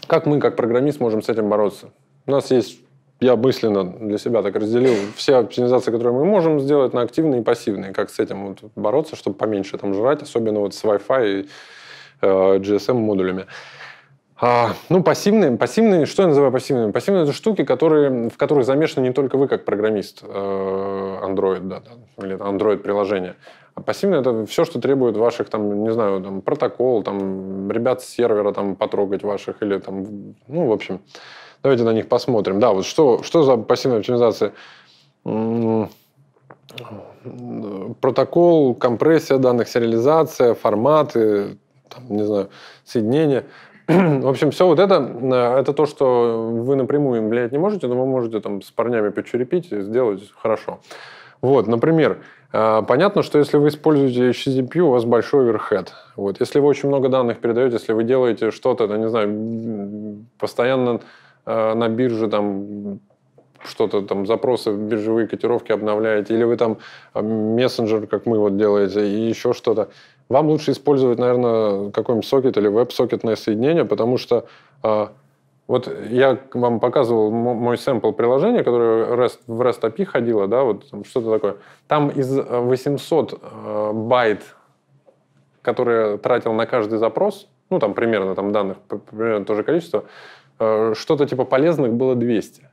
как мы, как программист, можем с этим бороться? У нас есть, я мысленно для себя так разделил, все оптимизации, которые мы можем сделать, на активные и пассивные. Как с этим вот бороться, чтобы поменьше там жрать, особенно вот с Wi-Fi и э, GSM-модулями. А, ну, пассивные, пассивные, что я называю пассивными? Пассивные это штуки, которые, в которых замешаны не только вы, как программист э, Android, да, да, или android приложение. А пассивные это все, что требует ваших, там, не знаю, там, протокол, там, ребят с сервера там, потрогать ваших, или там, ну, в общем, давайте на них посмотрим. Да, вот что, что за пассивная оптимизация? Протокол, компрессия данных, сериализация, форматы, там, не знаю, соединение – в общем, все вот это, э, это то, что вы напрямую им влиять не можете, но вы можете там с парнями почерепить и сделать хорошо. Вот, например, э, понятно, что если вы используете HTTP, у вас большой оверхед. Вот, если вы очень много данных передаете, если вы делаете что-то, ну, не знаю, постоянно э, на бирже там что-то там, запросы, биржевые котировки обновляете, или вы там мессенджер, как мы вот делаете, и еще что-то вам лучше использовать, наверное, какой-нибудь сокет или веб-сокетное соединение, потому что э, вот я вам показывал мой сэмпл приложения, которое REST, в REST API ходило, да, вот что-то такое. Там из 800 э, э, байт, которые тратил на каждый запрос, ну, там примерно там данных, примерно то же количество, э, что-то типа полезных было 200.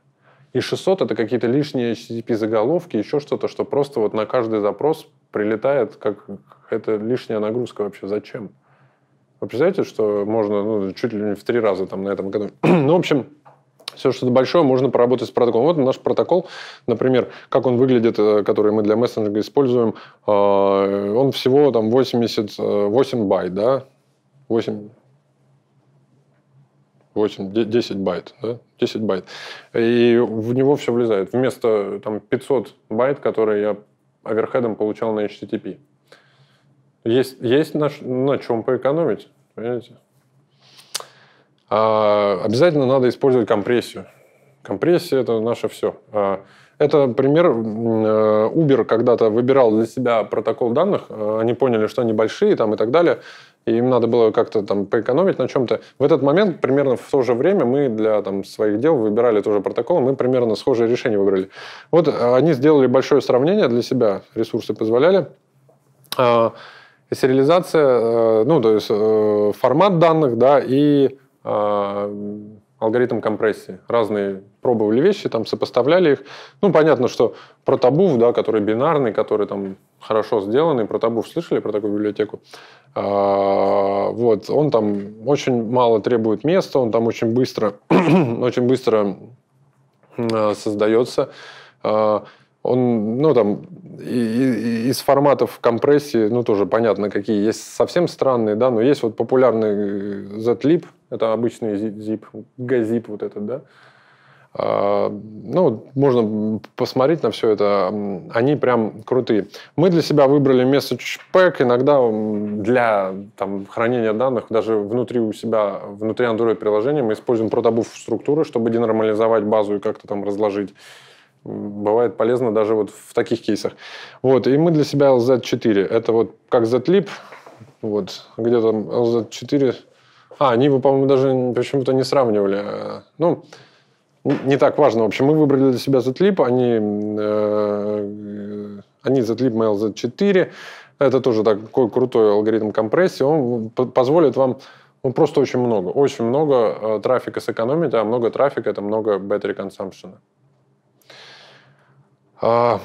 И 600 — это какие-то лишние HTTP-заголовки, еще что-то, что просто вот на каждый запрос прилетает, как это лишняя нагрузка вообще. Зачем? Вы представляете, что можно ну, чуть ли не в три раза там на этом году. ну, в общем, все что-то большое можно поработать с протоколом. Вот наш протокол, например, как он выглядит, э, который мы для мессенджера используем, э, он всего там 88 э, байт, да? 8, 8, 10 байт, да? 10 байт. И в него все влезает. Вместо там 500 байт, которые я оверхедом получал на HTTP. Есть, есть на, на чем поэкономить, понимаете? А, обязательно надо использовать компрессию. Компрессия – это наше все. А, это пример. Э, Uber когда-то выбирал для себя протокол данных. А, они поняли, что они большие там, и так далее и им надо было как-то там поэкономить на чем-то. В этот момент, примерно в то же время, мы для там, своих дел выбирали тоже протокол, мы примерно схожие решения выбрали. Вот э, они сделали большое сравнение для себя, ресурсы позволяли. А, сериализация, э, ну, то есть э, формат данных, да, и а, алгоритм компрессии. Разные пробовали вещи, там сопоставляли их. Ну, понятно, что про табув, да, который бинарный, который там хорошо сделанный, про табув слышали, про такую библиотеку? А, вот, он там очень мало требует места, он там очень быстро, очень быстро а, создается. А, он, ну, там, из форматов компрессии, ну, тоже понятно, какие есть совсем странные, да, но есть вот популярный э, zlib, это обычный zip, газип вот этот, да. А, ну, можно посмотреть на все это. Они прям крутые. Мы для себя выбрали message pack. Иногда для там, хранения данных, даже внутри у себя, внутри Android приложения, мы используем протобуф структуры, чтобы денормализовать базу и как-то там разложить. Бывает полезно даже вот в таких кейсах. Вот. И мы для себя LZ4. Это вот как ZLib, вот, где то LZ4 а, они, вы, по-моему, даже почему-то не сравнивали. Ну, не так важно. В общем, мы выбрали для себя Zlip, они, э, они Zlip, Mail Z4. Это тоже такой крутой алгоритм компрессии. Он позволит вам ну, просто очень много. Очень много э, трафика сэкономить, а много трафика – это много battery consumption. Э,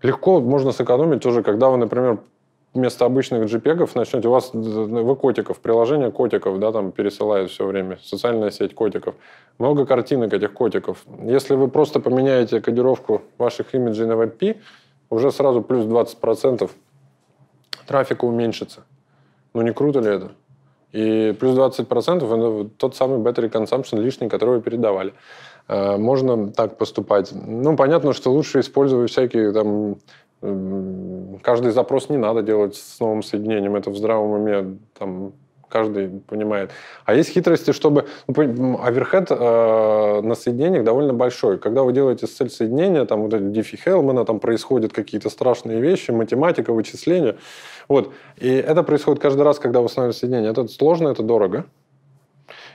легко можно сэкономить тоже, когда вы, например, вместо обычных JPEG начнете, у вас э, вы котиков, приложение котиков, да, там пересылает все время, социальная сеть котиков. Много картинок этих котиков. Если вы просто поменяете кодировку ваших имиджей на WebP, уже сразу плюс 20% трафика уменьшится. Ну не круто ли это? И плюс 20% это ну, тот самый battery consumption лишний, который вы передавали. Э, можно так поступать. Ну, понятно, что лучше использовать всякие там Эм, каждый запрос не надо делать с новым соединением, это в здравом уме там, каждый понимает. А есть хитрости, чтобы... Ну, оверхед э, на соединениях довольно большой. Когда вы делаете цель соединения, там вот эти дифи Хелмана, там происходят какие-то страшные вещи, математика, вычисления. Вот. И это происходит каждый раз, когда вы устанавливаете соединение. Это сложно, это дорого.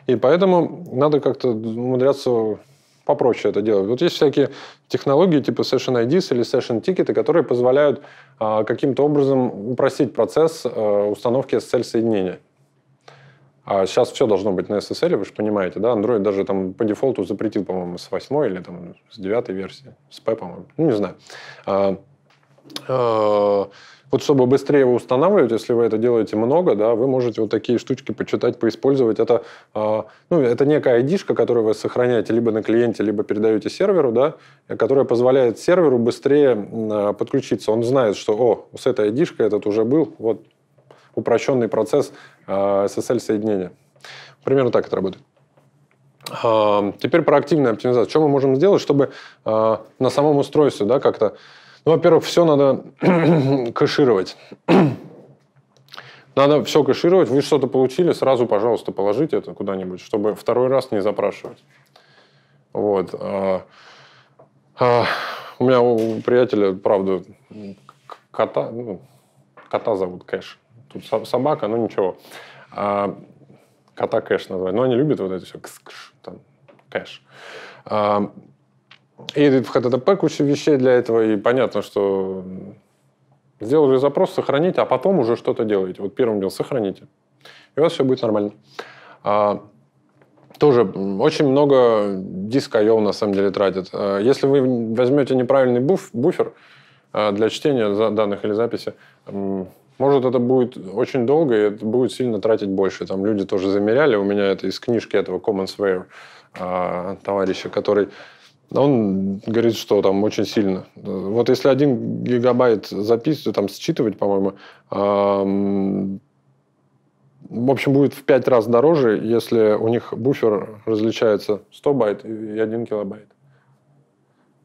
И поэтому надо как-то умудряться попроще это делать. Вот есть всякие технологии типа Session IDs или Session Ticket, которые позволяют э, каким-то образом упростить процесс э, установки SSL-соединения. А сейчас все должно быть на SSL, вы же понимаете, да? Android даже там по дефолту запретил, по-моему, с 8 или там с 9 версии, с P, по-моему, ну, не знаю. А, вот чтобы быстрее его устанавливать, если вы это делаете много, да, вы можете вот такие штучки почитать, поиспользовать. Это, э, ну, это некая id которую вы сохраняете либо на клиенте, либо передаете серверу, да, которая позволяет серверу быстрее э, подключиться. Он знает, что, о, с этой id этот уже был, вот упрощенный процесс э, а, SSL-соединения. Примерно так это работает. Теперь про активную оптимизацию. Что мы можем сделать, чтобы на самом устройстве да, как-то ну, во-первых, все надо кэшировать. Надо все кэшировать. Вы что-то получили, сразу, пожалуйста, положите это куда-нибудь, чтобы второй раз не запрашивать. Вот. А, а, у меня у приятеля, правда, кота, ну, кота зовут Кэш. Тут собака, ну ничего. А, кота Кэш называют. Но они любят вот это все. кэш. А, и в HTTP куча вещей для этого, и понятно, что сделали запрос, сохраните, а потом уже что-то делаете. Вот первым делом сохраните. И у вас все будет нормально. А, тоже очень много диска I.O. на самом деле тратит. А, если вы возьмете неправильный буф, буфер а, для чтения данных или записи, может, это будет очень долго, и это будет сильно тратить больше. Там люди тоже замеряли. У меня это из книжки этого Commonsware а, товарища, который он говорит, что там очень сильно. Вот если один гигабайт записывать, там считывать, по-моему, в общем, будет в пять раз дороже, если у них буфер различается 100 байт и 1 килобайт.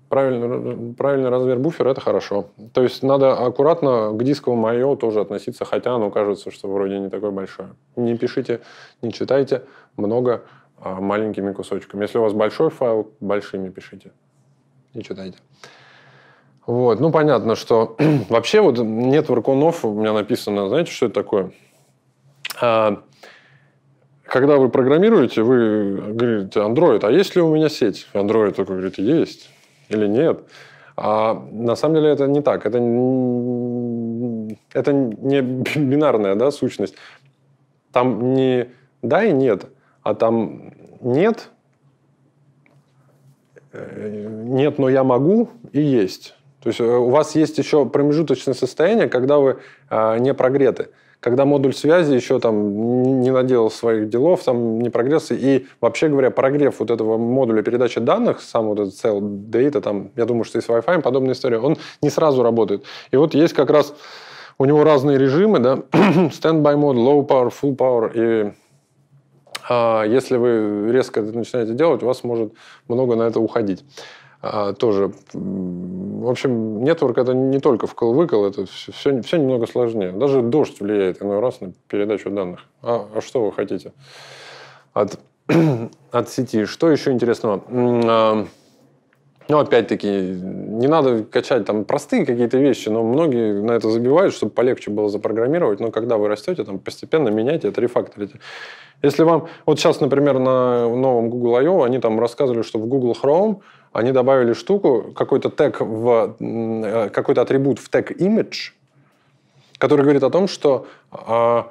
Правильный, правильный размер буфера – это хорошо. То есть надо аккуратно к дисковому I.O. тоже относиться, хотя оно кажется, что вроде не такое большое. Не пишите, не читайте много а, маленькими кусочками. Если у вас большой файл, большими пишите и читайте. Вот, ну понятно, что вообще вот нет воркунов, у меня написано, знаете, что это такое? А, когда вы программируете, вы говорите, Android, а есть ли у меня сеть? Android только говорит, есть или нет. А на самом деле это не так, это, это не бинарная да, сущность. Там не да и нет, а там нет, э, нет, но я могу и есть. То есть э, у вас есть еще промежуточное состояние, когда вы а, не прогреты когда модуль связи еще там не наделал своих делов, там не прогресс. И вообще говоря, прогрев вот этого модуля передачи данных, сам вот этот cell data, там, я думаю, что и с Wi-Fi подобная история, он не сразу работает. И вот есть как раз у него разные режимы, да, standby mode, low power, full power и а если вы резко это начинаете делать, у вас может много на это уходить а, тоже. В общем, нетворк это не только вкл-выкл, это все, все, все немного сложнее. Даже дождь влияет иной раз на передачу данных. А, а что вы хотите от, от сети? Что еще интересного? А, но ну, опять-таки, не надо качать там простые какие-то вещи, но многие на это забивают, чтобы полегче было запрограммировать. Но когда вы растете, там постепенно меняйте это, рефакторите. Если вам... Вот сейчас, например, на новом Google I.O. они там рассказывали, что в Google Chrome они добавили штуку, какой-то тег в... Э, какой-то атрибут в тег image, который говорит о том, что а,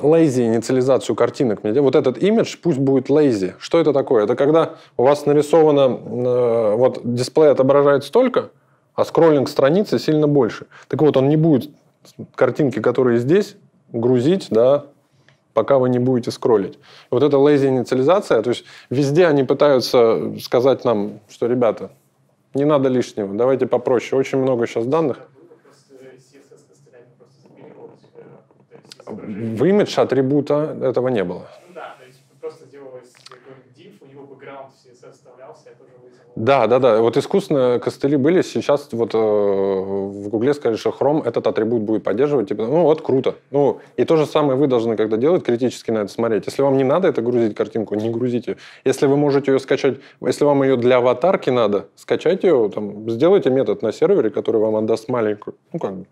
лейзи инициализацию картинок Вот этот имидж пусть будет лейзи. Что это такое? Это когда у вас нарисовано, э, вот дисплей отображает столько, а скроллинг страницы сильно больше. Так вот, он не будет картинки, которые здесь, грузить, да, пока вы не будете скроллить. Вот это лейзи инициализация, то есть везде они пытаются сказать нам, что, ребята, не надо лишнего, давайте попроще. Очень много сейчас данных. В имидж атрибута этого не было. Ну, да, то есть просто делалось div, у него бэкграунд все CSS вставлялся, это уже вызвало. Да, да, да. Вот искусственные костыли были. Сейчас вот э, в Гугле сказали, что Chrome этот атрибут будет поддерживать. Типа, ну вот круто. Ну и то же самое вы должны, когда делать, критически на это смотреть. Если вам не надо это грузить картинку, не грузите. Если вы можете ее скачать, если вам ее для аватарки надо, скачайте ее, там, сделайте метод на сервере, который вам отдаст маленькую, ну как бы.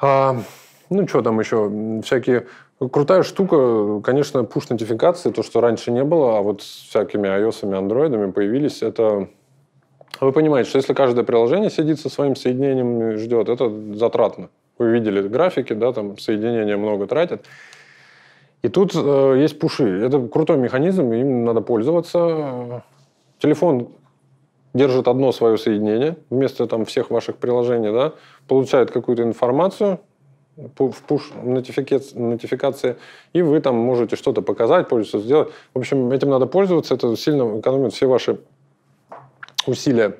А, ну, что там еще? Всякие... Э, крутая штука, конечно, пуш-нотификации, то, что раньше не было, а вот с всякими iOS-ами, андроидами появились, это... Вы понимаете, что если каждое приложение сидит со своим соединением и ждет, это затратно. Вы видели графики, да, там соединения много тратят. И тут э, есть пуши. Это крутой механизм, им надо пользоваться. Телефон держит одно свое соединение вместо там всех ваших приложений, да, получает какую-то информацию, в push нотификации, и вы там можете что-то показать, пользоваться, сделать. В общем, этим надо пользоваться, это сильно экономит все ваши усилия.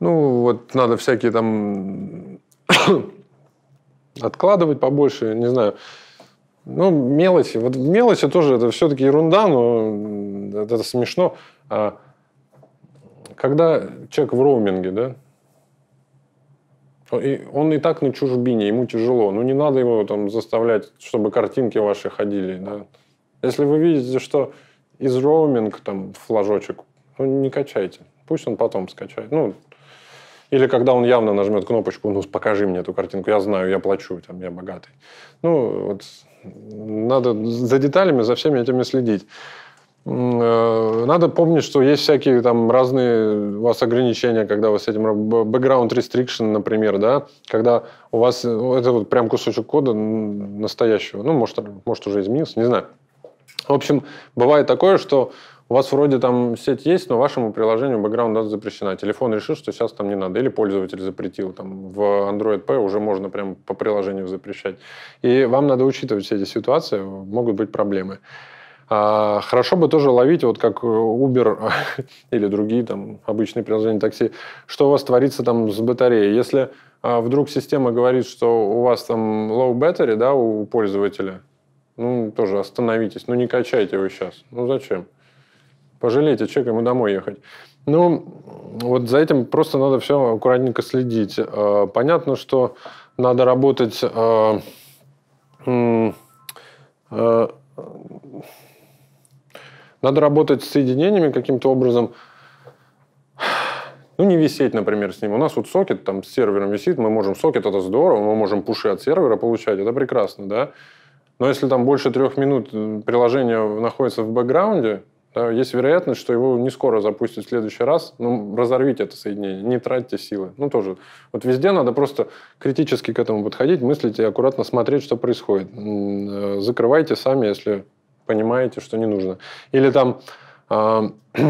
Ну, вот надо всякие там откладывать побольше, не знаю. Ну, мелочи. Вот мелочи тоже, это все-таки ерунда, но это смешно. А когда человек в роуминге, да, он и так на чужбине, ему тяжело. Ну, не надо его там заставлять, чтобы картинки ваши ходили. Да? Если вы видите, что из роуминг там флажочек, ну, не качайте. Пусть он потом скачает. Ну, или когда он явно нажмет кнопочку, ну, покажи мне эту картинку, я знаю, я плачу, там, я богатый. Ну, вот надо за деталями, за всеми этими следить. Э, надо помнить, что есть всякие там разные у вас ограничения, когда вы с этим... Background restriction, например, да, когда у вас... Э, это вот прям кусочек кода настоящего. Ну, может, может уже изменился, не знаю. В общем, бывает такое, что у вас вроде там сеть есть, но вашему приложению background дата запрещена. Телефон решил, что сейчас там не надо. Или пользователь запретил. Там в Android P уже можно прям по приложению запрещать. И вам надо учитывать все эти ситуации, могут быть проблемы. А, хорошо бы тоже ловить, вот как э, Uber или другие там обычные приложения такси, что у вас творится там с батареей. Если а, вдруг система говорит, что у вас там low battery, да, у пользователя, ну, тоже остановитесь, ну, не качайте его сейчас. Ну, зачем? Пожалейте человека, ему домой ехать. Ну, вот за этим просто надо все аккуратненько следить. А, понятно, что надо работать а, надо работать с соединениями каким-то образом. Ну, не висеть, например, с ним. У нас вот сокет там с сервером висит, мы можем... Сокет – это здорово, мы можем пуши от сервера получать, это прекрасно, да? Но если там больше трех минут э, приложение находится в бэкграунде, да, есть вероятность, что его не скоро запустят в следующий раз. Ну, разорвите это соединение, не тратьте силы. Ну, тоже. Вот везде надо просто критически к этому подходить, мыслить и аккуратно смотреть, что происходит. Э, закрывайте сами, если понимаете, что не нужно. Или там... Э,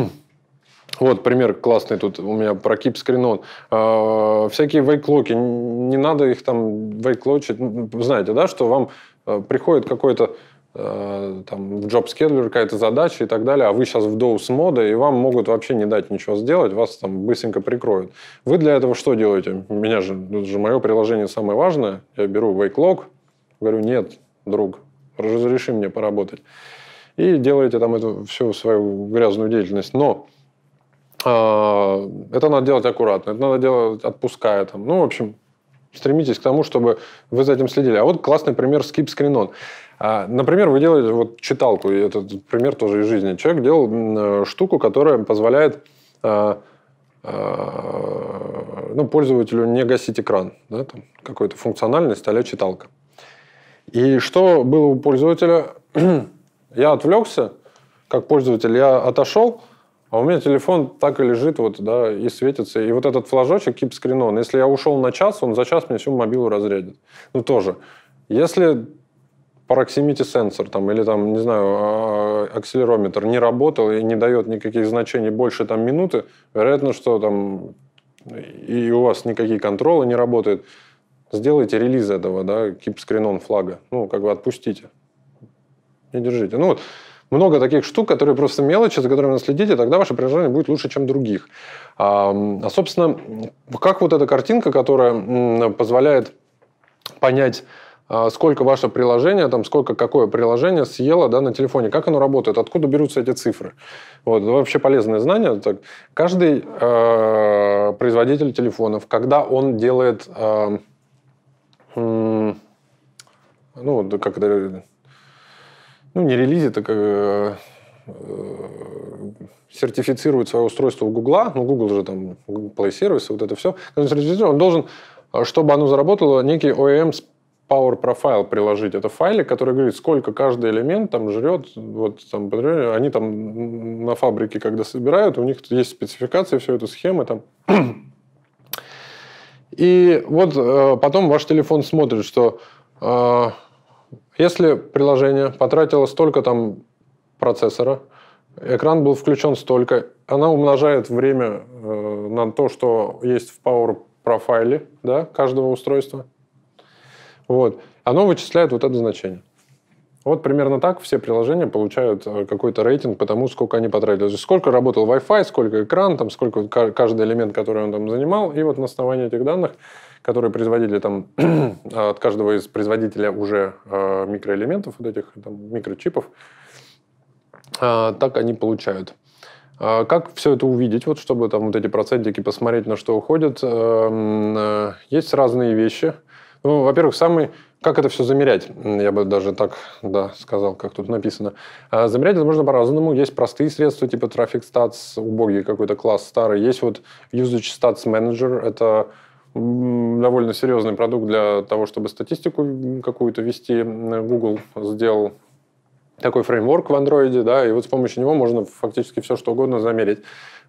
вот пример классный тут у меня про кип-скринон. Э, а, всякие вейклоки, не надо их там вейклочить. Ну, знаете, да, что вам э, приходит какой-то там в Job Scheduler какая-то задача и так далее, а вы сейчас в DOS мода, и вам могут вообще не дать ничего сделать, вас там быстренько прикроют. Вы для этого что делаете? У меня же, же мое приложение самое важное. Я беру Wake Lock, говорю, нет, друг, разреши мне поработать. И делаете там эту всю свою грязную деятельность. Но э, это надо делать аккуратно, это надо делать отпуская там. Ну, в общем, стремитесь к тому, чтобы вы за этим следили. А вот классный пример Skip Screen On. А, например, вы делаете вот читалку, и этот пример тоже из жизни. Человек делал э, штуку, которая позволяет а, ну, пользователю не гасить экран. Да, там какой-то функциональность а читалка. И что было у пользователя? я отвлекся, как пользователь, я отошел, а у меня телефон так и лежит вот, да, и светится. И вот этот флажочек кип-скрин он. Если я ушел на час, он за час мне всю мобилу разрядит. Ну, тоже. Если proximity сенсор там, или там, не знаю, а, акселерометр не работал и не дает никаких значений больше там минуты, вероятно, что там и у вас никакие контролы не работают сделайте релиз этого, да, кип-скринон флага, ну, как бы отпустите. Не держите. Ну, вот, много таких штук, которые просто мелочи, за которыми вы следите, тогда ваше приложение будет лучше, чем других. А, а, собственно, как вот эта картинка, которая позволяет понять, а, сколько ваше приложение, там, сколько какое приложение съело да, на телефоне, как оно работает, откуда берутся эти цифры. Вот, вообще полезное знание. Так, каждый э, производитель телефонов, когда он делает э, ну, как это, ну, не релизит, а как, э, сертифицирует свое устройство у Гугла, ну, Google же там, Google Play сервисы, вот это все, он должен, э, чтобы оно заработало, некий OEM Power Profile приложить. Это файлик, который говорит, сколько каждый элемент там жрет. Вот, там, они там на фабрике, когда собирают, у них есть спецификации, все это схемы там и вот э, потом ваш телефон смотрит, что э, если приложение потратило столько там процессора, экран был включен столько, она умножает время э, на то, что есть в Power профайле да, каждого устройства. Вот. Оно вычисляет вот это значение. Вот примерно так все приложения получают э, какой-то рейтинг по тому, сколько они потратили. То есть сколько работал Wi-Fi, сколько экран, там, сколько каждый элемент, который он там занимал. И вот на основании этих данных, которые производили там а, от каждого из производителя уже а, микроэлементов, вот этих там, микрочипов, а, так они получают. Как все это увидеть, вот чтобы там вот эти процентики посмотреть, на что уходят? Эм, э, есть разные вещи. Ну, во-первых, самый как это все замерять? Я бы даже так да, сказал, как тут написано. А, замерять это можно по-разному. Есть простые средства, типа Traffic Stats, убогий какой-то класс старый. Есть вот Usage Stats Manager. Это довольно серьезный продукт для того, чтобы статистику какую-то вести. Google сделал такой фреймворк в Android, да, и вот с помощью него можно фактически все что угодно замерить.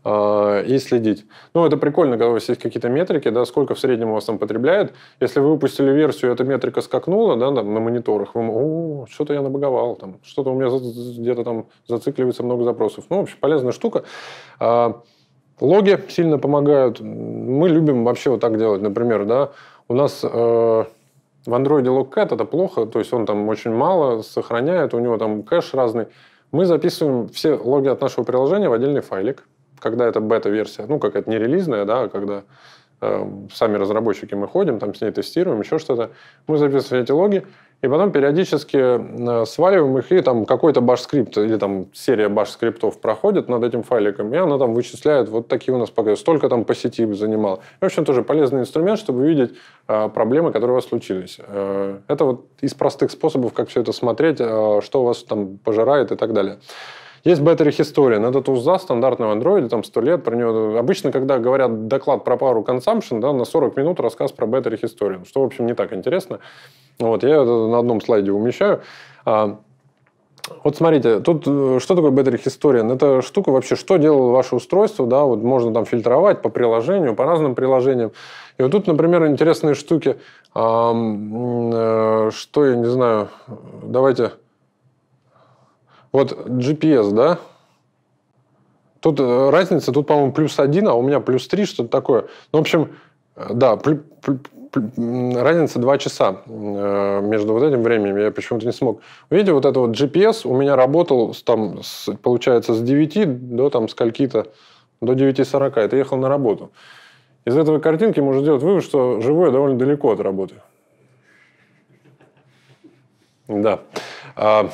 А, и следить. Ну, это прикольно, когда у вас есть какие-то метрики, да, сколько в среднем у вас там потребляет. Если вы выпустили версию, эта метрика скакнула, да, там, на мониторах, вы, о, что-то я набаговал, там, что-то у меня где-то там зацикливается много запросов. Ну, вообще полезная штука. А, логи сильно помогают. Мы любим вообще вот так делать. Например, да, у нас э, в андроиде логкэт это плохо, то есть он там очень мало сохраняет, у него там кэш разный. Мы записываем все логи от нашего приложения в отдельный файлик когда это бета-версия, ну, как это не релизная, да, а когда э, сами разработчики мы ходим, там с ней тестируем, еще что-то, мы записываем эти логи, и потом периодически э, сваливаем их, и там какой-то баш-скрипт или там серия баш-скриптов проходит над этим файликом, и она там вычисляет вот такие у нас пока, столько там по сети занимало. И, в общем, тоже полезный инструмент, чтобы видеть э, проблемы, которые у вас случились. Э, это вот из простых способов, как все это смотреть, э, что у вас там пожирает и так далее. Есть Battery History, ну, этот УЗА стандартного Android, там 100 лет, про него... Обычно, когда говорят доклад про пару consumption, да, на 40 минут рассказ про Battery History, что, в общем, не так интересно. Вот, я это на одном слайде умещаю. А, вот смотрите, тут э, что такое Battery Historian? Ну, это штука вообще, что делало ваше устройство, да, вот можно там фильтровать по приложению, по разным приложениям. И вот тут, например, интересные штуки, а, э, что я не знаю, давайте вот GPS, да? Тут э, разница, тут, по-моему, плюс один, а у меня плюс три, что-то такое. Ну, в общем, э, да, плю, плю, плю, разница два часа э, между вот этим временем, я почему-то не смог. Видите, вот это вот GPS у меня работал, там, с, получается, с 9 до там скольки-то, до 9.40, это ехал на работу. Из этого картинки можно сделать вывод, что живу я довольно далеко от работы. Да. А,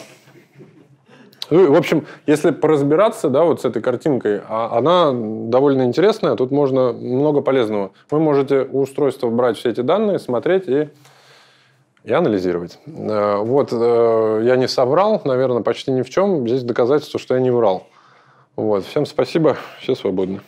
ну в общем, если поразбираться, да, вот с этой картинкой, а она довольно интересная, тут можно много полезного. Вы можете у устройства брать все эти данные, смотреть и и анализировать. Э, вот э, я не соврал, наверное, почти ни в чем. Здесь доказательство, что я не врал. Вот. Всем спасибо, все свободны.